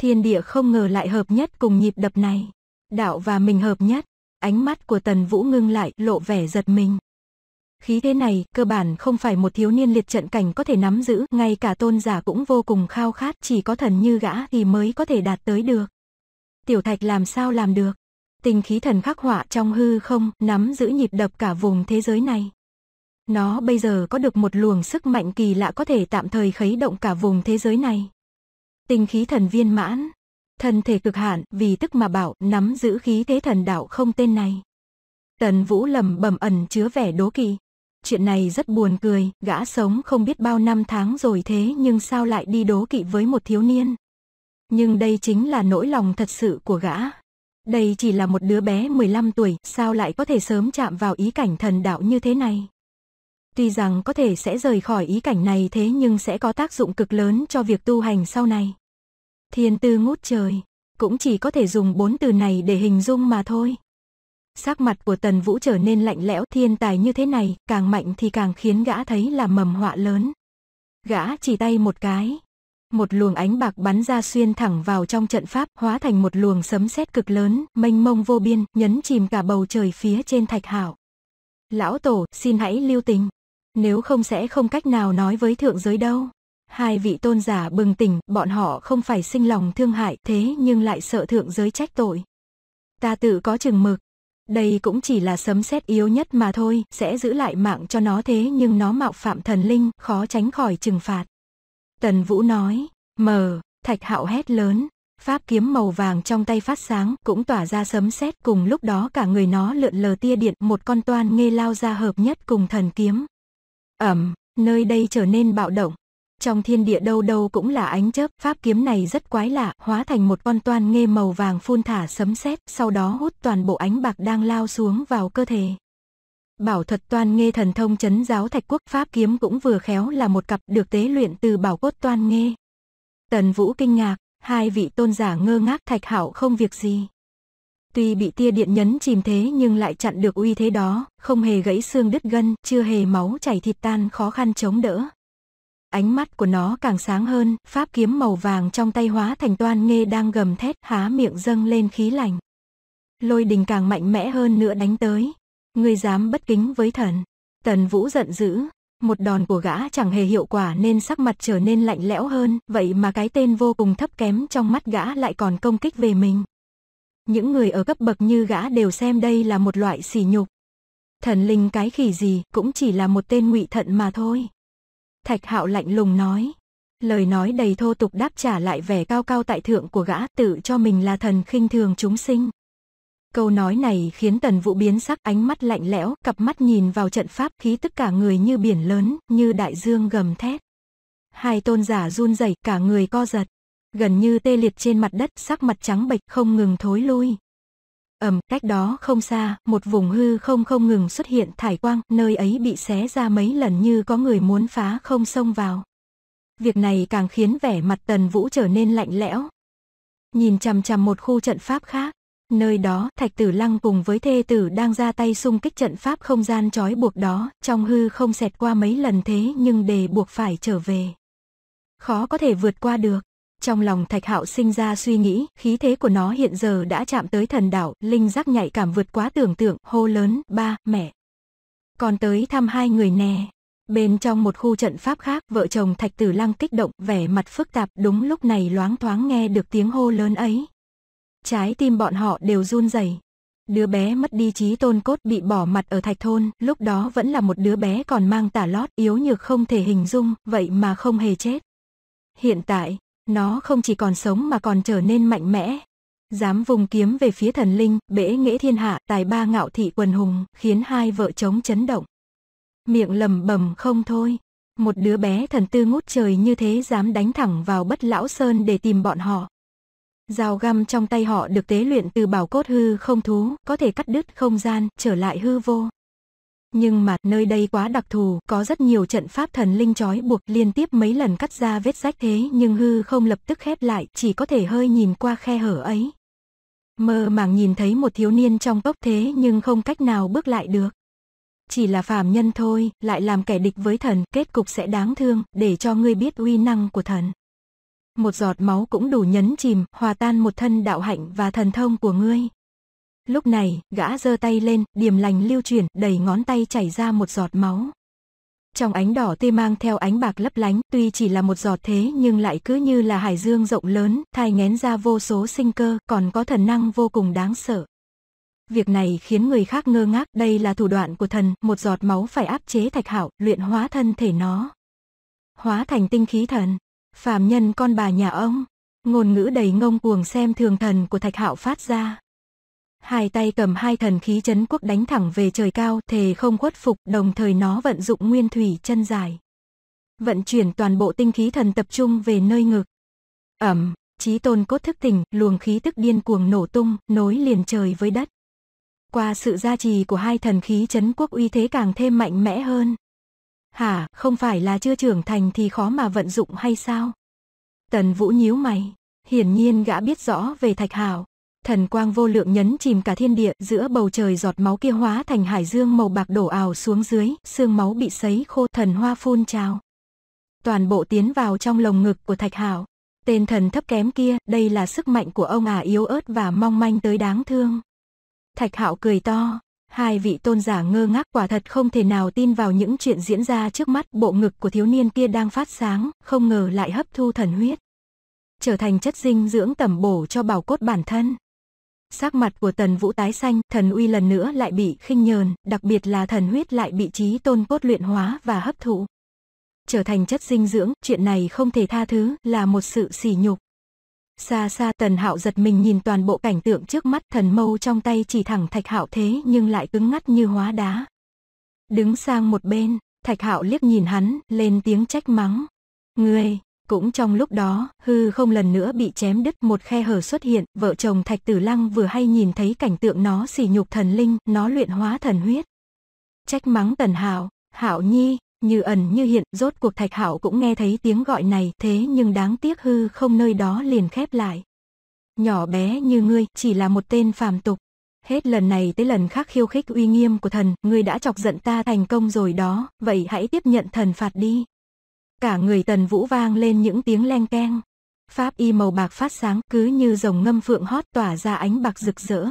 Thiên địa không ngờ lại hợp nhất cùng nhịp đập này. Đạo và mình hợp nhất, ánh mắt của tần vũ ngưng lại lộ vẻ giật mình. Khí thế này cơ bản không phải một thiếu niên liệt trận cảnh có thể nắm giữ, ngay cả tôn giả cũng vô cùng khao khát, chỉ có thần như gã thì mới có thể đạt tới được. Tiểu thạch làm sao làm được? tinh khí thần khắc họa trong hư không nắm giữ nhịp đập cả vùng thế giới này. Nó bây giờ có được một luồng sức mạnh kỳ lạ có thể tạm thời khấy động cả vùng thế giới này. Tinh khí thần viên mãn, thân thể cực hạn vì tức mà bảo nắm giữ khí thế thần đạo không tên này. Tần Vũ lầm bẩm ẩn chứa vẻ đố kỵ. Chuyện này rất buồn cười, gã sống không biết bao năm tháng rồi thế nhưng sao lại đi đố kỵ với một thiếu niên. Nhưng đây chính là nỗi lòng thật sự của gã. Đây chỉ là một đứa bé 15 tuổi, sao lại có thể sớm chạm vào ý cảnh thần đạo như thế này? Tuy rằng có thể sẽ rời khỏi ý cảnh này thế nhưng sẽ có tác dụng cực lớn cho việc tu hành sau này. Thiên tư ngút trời, cũng chỉ có thể dùng bốn từ này để hình dung mà thôi. Sắc mặt của Tần Vũ trở nên lạnh lẽo thiên tài như thế này, càng mạnh thì càng khiến gã thấy là mầm họa lớn. Gã chỉ tay một cái, một luồng ánh bạc bắn ra xuyên thẳng vào trong trận pháp, hóa thành một luồng sấm sét cực lớn, mênh mông vô biên, nhấn chìm cả bầu trời phía trên thạch hảo. Lão tổ, xin hãy lưu tình, nếu không sẽ không cách nào nói với thượng giới đâu. Hai vị tôn giả bừng tỉnh, bọn họ không phải sinh lòng thương hại thế nhưng lại sợ thượng giới trách tội. Ta tự có chừng mực, đây cũng chỉ là sấm sét yếu nhất mà thôi, sẽ giữ lại mạng cho nó thế nhưng nó mạo phạm thần linh, khó tránh khỏi trừng phạt. Tần Vũ nói, mờ, thạch hạo hét lớn, pháp kiếm màu vàng trong tay phát sáng cũng tỏa ra sấm sét cùng lúc đó cả người nó lượn lờ tia điện một con toan nghe lao ra hợp nhất cùng thần kiếm. Ẩm, nơi đây trở nên bạo động. Trong thiên địa đâu đâu cũng là ánh chớp, pháp kiếm này rất quái lạ, hóa thành một con toan nghe màu vàng phun thả sấm sét, sau đó hút toàn bộ ánh bạc đang lao xuống vào cơ thể bảo thuật toan nghe thần thông chấn giáo thạch quốc pháp kiếm cũng vừa khéo là một cặp được tế luyện từ bảo cốt toan nghe Tần Vũ kinh ngạc, hai vị tôn giả ngơ ngác thạch hảo không việc gì. Tuy bị tia điện nhấn chìm thế nhưng lại chặn được uy thế đó, không hề gãy xương đứt gân, chưa hề máu chảy thịt tan khó khăn chống đỡ. Ánh mắt của nó càng sáng hơn, pháp kiếm màu vàng trong tay hóa thành toan nghe đang gầm thét há miệng dâng lên khí lành. Lôi đình càng mạnh mẽ hơn nữa đánh tới, Ngươi dám bất kính với thần. Tần Vũ giận dữ, một đòn của gã chẳng hề hiệu quả nên sắc mặt trở nên lạnh lẽo hơn, vậy mà cái tên vô cùng thấp kém trong mắt gã lại còn công kích về mình. Những người ở cấp bậc như gã đều xem đây là một loại sỉ nhục. Thần linh cái khỉ gì cũng chỉ là một tên ngụy thận mà thôi. Thạch hạo lạnh lùng nói. Lời nói đầy thô tục đáp trả lại vẻ cao cao tại thượng của gã tự cho mình là thần khinh thường chúng sinh. Câu nói này khiến tần vũ biến sắc ánh mắt lạnh lẽo, cặp mắt nhìn vào trận pháp khí tất cả người như biển lớn, như đại dương gầm thét. Hai tôn giả run rẩy cả người co giật. Gần như tê liệt trên mặt đất, sắc mặt trắng bệch không ngừng thối lui. Ẩm, cách đó không xa, một vùng hư không không ngừng xuất hiện thải quang, nơi ấy bị xé ra mấy lần như có người muốn phá không xông vào. Việc này càng khiến vẻ mặt tần vũ trở nên lạnh lẽo. Nhìn chằm chằm một khu trận pháp khác, Nơi đó, Thạch Tử Lăng cùng với thê tử đang ra tay xung kích trận pháp không gian trói buộc đó, trong hư không xẹt qua mấy lần thế nhưng đề buộc phải trở về. Khó có thể vượt qua được. Trong lòng Thạch Hạo sinh ra suy nghĩ, khí thế của nó hiện giờ đã chạm tới thần đạo, linh giác nhạy cảm vượt quá tưởng tượng, hô lớn, ba, mẹ. Còn tới thăm hai người nè. Bên trong một khu trận pháp khác, vợ chồng Thạch Tử Lăng kích động, vẻ mặt phức tạp, đúng lúc này loáng thoáng nghe được tiếng hô lớn ấy, Trái tim bọn họ đều run rẩy. Đứa bé mất đi trí tôn cốt bị bỏ mặt ở thạch thôn, lúc đó vẫn là một đứa bé còn mang tả lót, yếu nhược không thể hình dung, vậy mà không hề chết. Hiện tại, nó không chỉ còn sống mà còn trở nên mạnh mẽ. Dám vùng kiếm về phía thần linh, bể nghễ thiên hạ, tài ba ngạo thị quần hùng, khiến hai vợ chống chấn động. Miệng lầm bầm không thôi. Một đứa bé thần tư ngút trời như thế dám đánh thẳng vào bất lão sơn để tìm bọn họ. Dao găm trong tay họ được tế luyện từ bảo cốt hư không thú, có thể cắt đứt không gian, trở lại hư vô. Nhưng mà nơi đây quá đặc thù, có rất nhiều trận pháp thần linh trói buộc liên tiếp mấy lần cắt ra vết rách thế nhưng hư không lập tức khép lại, chỉ có thể hơi nhìn qua khe hở ấy. Mơ màng nhìn thấy một thiếu niên trong cốc thế nhưng không cách nào bước lại được. Chỉ là phàm nhân thôi, lại làm kẻ địch với thần, kết cục sẽ đáng thương, để cho ngươi biết uy năng của thần một giọt máu cũng đủ nhấn chìm, hòa tan một thân đạo hạnh và thần thông của ngươi. Lúc này, gã giơ tay lên, điểm lành lưu chuyển, đầy ngón tay chảy ra một giọt máu. Trong ánh đỏ tê mang theo ánh bạc lấp lánh, tuy chỉ là một giọt thế nhưng lại cứ như là hải dương rộng lớn, thai ngén ra vô số sinh cơ, còn có thần năng vô cùng đáng sợ. Việc này khiến người khác ngơ ngác, đây là thủ đoạn của thần, một giọt máu phải áp chế thạch hảo, luyện hóa thân thể nó. Hóa thành tinh khí thần. Phàm nhân con bà nhà ông, ngôn ngữ đầy ngông cuồng xem thường thần của Thạch Hạo phát ra. Hai tay cầm hai thần khí chấn quốc đánh thẳng về trời cao, thề không khuất phục, đồng thời nó vận dụng nguyên thủy chân dài. Vận chuyển toàn bộ tinh khí thần tập trung về nơi ngực. Ẩm, trí tôn cốt thức tỉnh, luồng khí tức điên cuồng nổ tung, nối liền trời với đất. Qua sự gia trì của hai thần khí chấn quốc uy thế càng thêm mạnh mẽ hơn. Hả, không phải là chưa trưởng thành thì khó mà vận dụng hay sao? Tần Vũ nhíu mày, hiển nhiên gã biết rõ về Thạch Hảo. Thần quang vô lượng nhấn chìm cả thiên địa, giữa bầu trời giọt máu kia hóa thành hải dương màu bạc đổ ảo xuống dưới, xương máu bị sấy khô, thần hoa phun trào. Toàn bộ tiến vào trong lồng ngực của Thạch Hảo. Tên thần thấp kém kia, đây là sức mạnh của ông à yếu ớt và mong manh tới đáng thương. Thạch Hạo cười to, Hai vị tôn giả ngơ ngác quả thật không thể nào tin vào những chuyện diễn ra trước mắt bộ ngực của thiếu niên kia đang phát sáng, không ngờ lại hấp thu thần huyết. Trở thành chất dinh dưỡng tầm bổ cho bảo cốt bản thân. Sắc mặt của tần vũ tái xanh, thần uy lần nữa lại bị khinh nhờn, đặc biệt là thần huyết lại bị trí tôn cốt luyện hóa và hấp thụ. Trở thành chất dinh dưỡng, chuyện này không thể tha thứ, là một sự sỉ nhục, Xa xa Tần Hạo giật mình nhìn toàn bộ cảnh tượng trước mắt thần mâu trong tay chỉ thẳng Thạch Hạo thế nhưng lại cứng ngắt như hóa đá. Đứng sang một bên, Thạch Hạo liếc nhìn hắn, lên tiếng trách mắng. người cũng trong lúc đó, hư không lần nữa bị chém đứt một khe hở xuất hiện, vợ chồng Thạch Tử Lăng vừa hay nhìn thấy cảnh tượng nó xỉ nhục thần linh, nó luyện hóa thần huyết. Trách mắng Tần Hạo, Hạo Nhi, như ẩn như hiện, rốt cuộc Thạch Hạo cũng nghe thấy tiếng gọi này, thế nhưng đáng tiếc hư không nơi đó liền khép lại. Nhỏ bé như ngươi, chỉ là một tên phàm tục. Hết lần này tới lần khác khiêu khích uy nghiêm của thần, ngươi đã chọc giận ta thành công rồi đó, vậy hãy tiếp nhận thần phạt đi. Cả người tần vũ vang lên những tiếng len keng. Pháp y màu bạc phát sáng cứ như rồng ngâm phượng hót tỏa ra ánh bạc rực rỡ.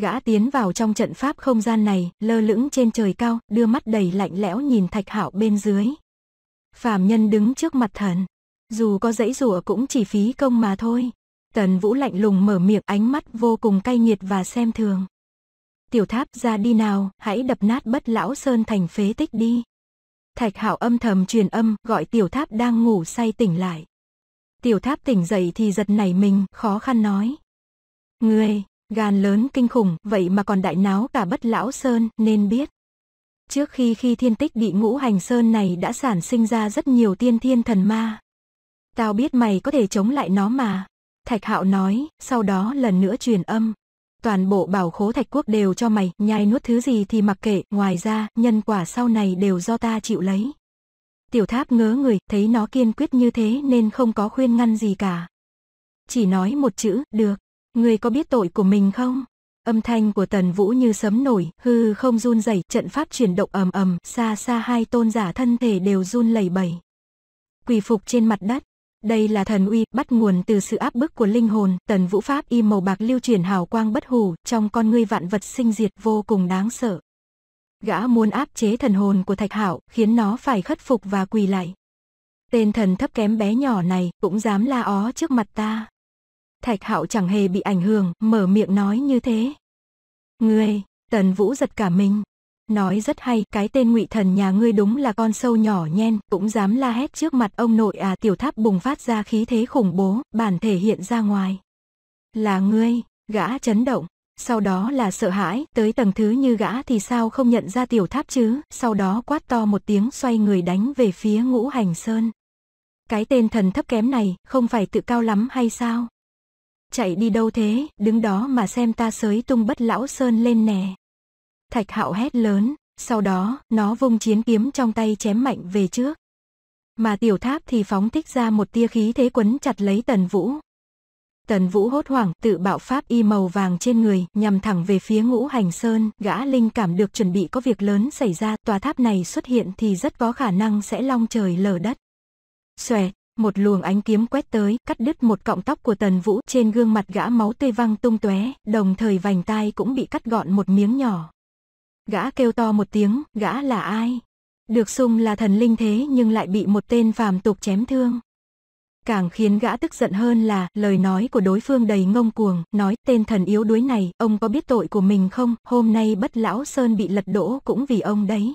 Gã tiến vào trong trận pháp không gian này, lơ lửng trên trời cao, đưa mắt đầy lạnh lẽo nhìn Thạch Hạo bên dưới. Phàm nhân đứng trước mặt thần, dù có dãy rùa cũng chỉ phí công mà thôi. Tần Vũ lạnh lùng mở miệng ánh mắt vô cùng cay nghiệt và xem thường. Tiểu tháp ra đi nào, hãy đập nát bất lão sơn thành phế tích đi. Thạch hạo âm thầm truyền âm, gọi tiểu tháp đang ngủ say tỉnh lại. Tiểu tháp tỉnh dậy thì giật nảy mình, khó khăn nói. người. Gan lớn kinh khủng, vậy mà còn đại náo cả bất lão sơn, nên biết. Trước khi khi thiên tích bị ngũ hành sơn này đã sản sinh ra rất nhiều tiên thiên thần ma. Tao biết mày có thể chống lại nó mà. Thạch hạo nói, sau đó lần nữa truyền âm. Toàn bộ bảo khố thạch quốc đều cho mày, nhai nuốt thứ gì thì mặc kệ, ngoài ra, nhân quả sau này đều do ta chịu lấy. Tiểu tháp ngớ người, thấy nó kiên quyết như thế nên không có khuyên ngăn gì cả. Chỉ nói một chữ, được. Người có biết tội của mình không? Âm thanh của tần vũ như sấm nổi, hư không run rẩy trận pháp chuyển động ầm ầm, xa xa hai tôn giả thân thể đều run lẩy bẩy. Quỳ phục trên mặt đất, đây là thần uy, bắt nguồn từ sự áp bức của linh hồn, tần vũ pháp y màu bạc lưu chuyển hào quang bất hủ, trong con ngươi vạn vật sinh diệt vô cùng đáng sợ. Gã muốn áp chế thần hồn của thạch hảo, khiến nó phải khất phục và quỳ lại. Tên thần thấp kém bé nhỏ này, cũng dám la ó trước mặt ta. Thạch Hạo chẳng hề bị ảnh hưởng, mở miệng nói như thế. Ngươi, Tần Vũ giật cả mình. Nói rất hay, cái tên ngụy thần nhà ngươi đúng là con sâu nhỏ nhen, cũng dám la hét trước mặt ông nội à tiểu tháp bùng phát ra khí thế khủng bố, bản thể hiện ra ngoài. Là ngươi, gã chấn động, sau đó là sợ hãi, tới tầng thứ như gã thì sao không nhận ra tiểu tháp chứ, sau đó quát to một tiếng xoay người đánh về phía ngũ hành sơn. Cái tên thần thấp kém này, không phải tự cao lắm hay sao? Chạy đi đâu thế, đứng đó mà xem ta sới tung bất lão sơn lên nè. Thạch hạo hét lớn, sau đó, nó vung chiến kiếm trong tay chém mạnh về trước. Mà tiểu tháp thì phóng thích ra một tia khí thế quấn chặt lấy tần vũ. Tần vũ hốt hoảng, tự bạo pháp y màu vàng trên người, nhằm thẳng về phía ngũ hành sơn, gã linh cảm được chuẩn bị có việc lớn xảy ra, tòa tháp này xuất hiện thì rất có khả năng sẽ long trời lở đất. Xòe, một luồng ánh kiếm quét tới, cắt đứt một cọng tóc của Tần Vũ, trên gương mặt gã máu tươi văng tung tóe, đồng thời vành tai cũng bị cắt gọn một miếng nhỏ. Gã kêu to một tiếng, gã là ai? Được sung là thần linh thế nhưng lại bị một tên phàm tục chém thương. Càng khiến gã tức giận hơn là lời nói của đối phương đầy ngông cuồng, nói tên thần yếu đuối này, ông có biết tội của mình không, hôm nay bất lão sơn bị lật đổ cũng vì ông đấy.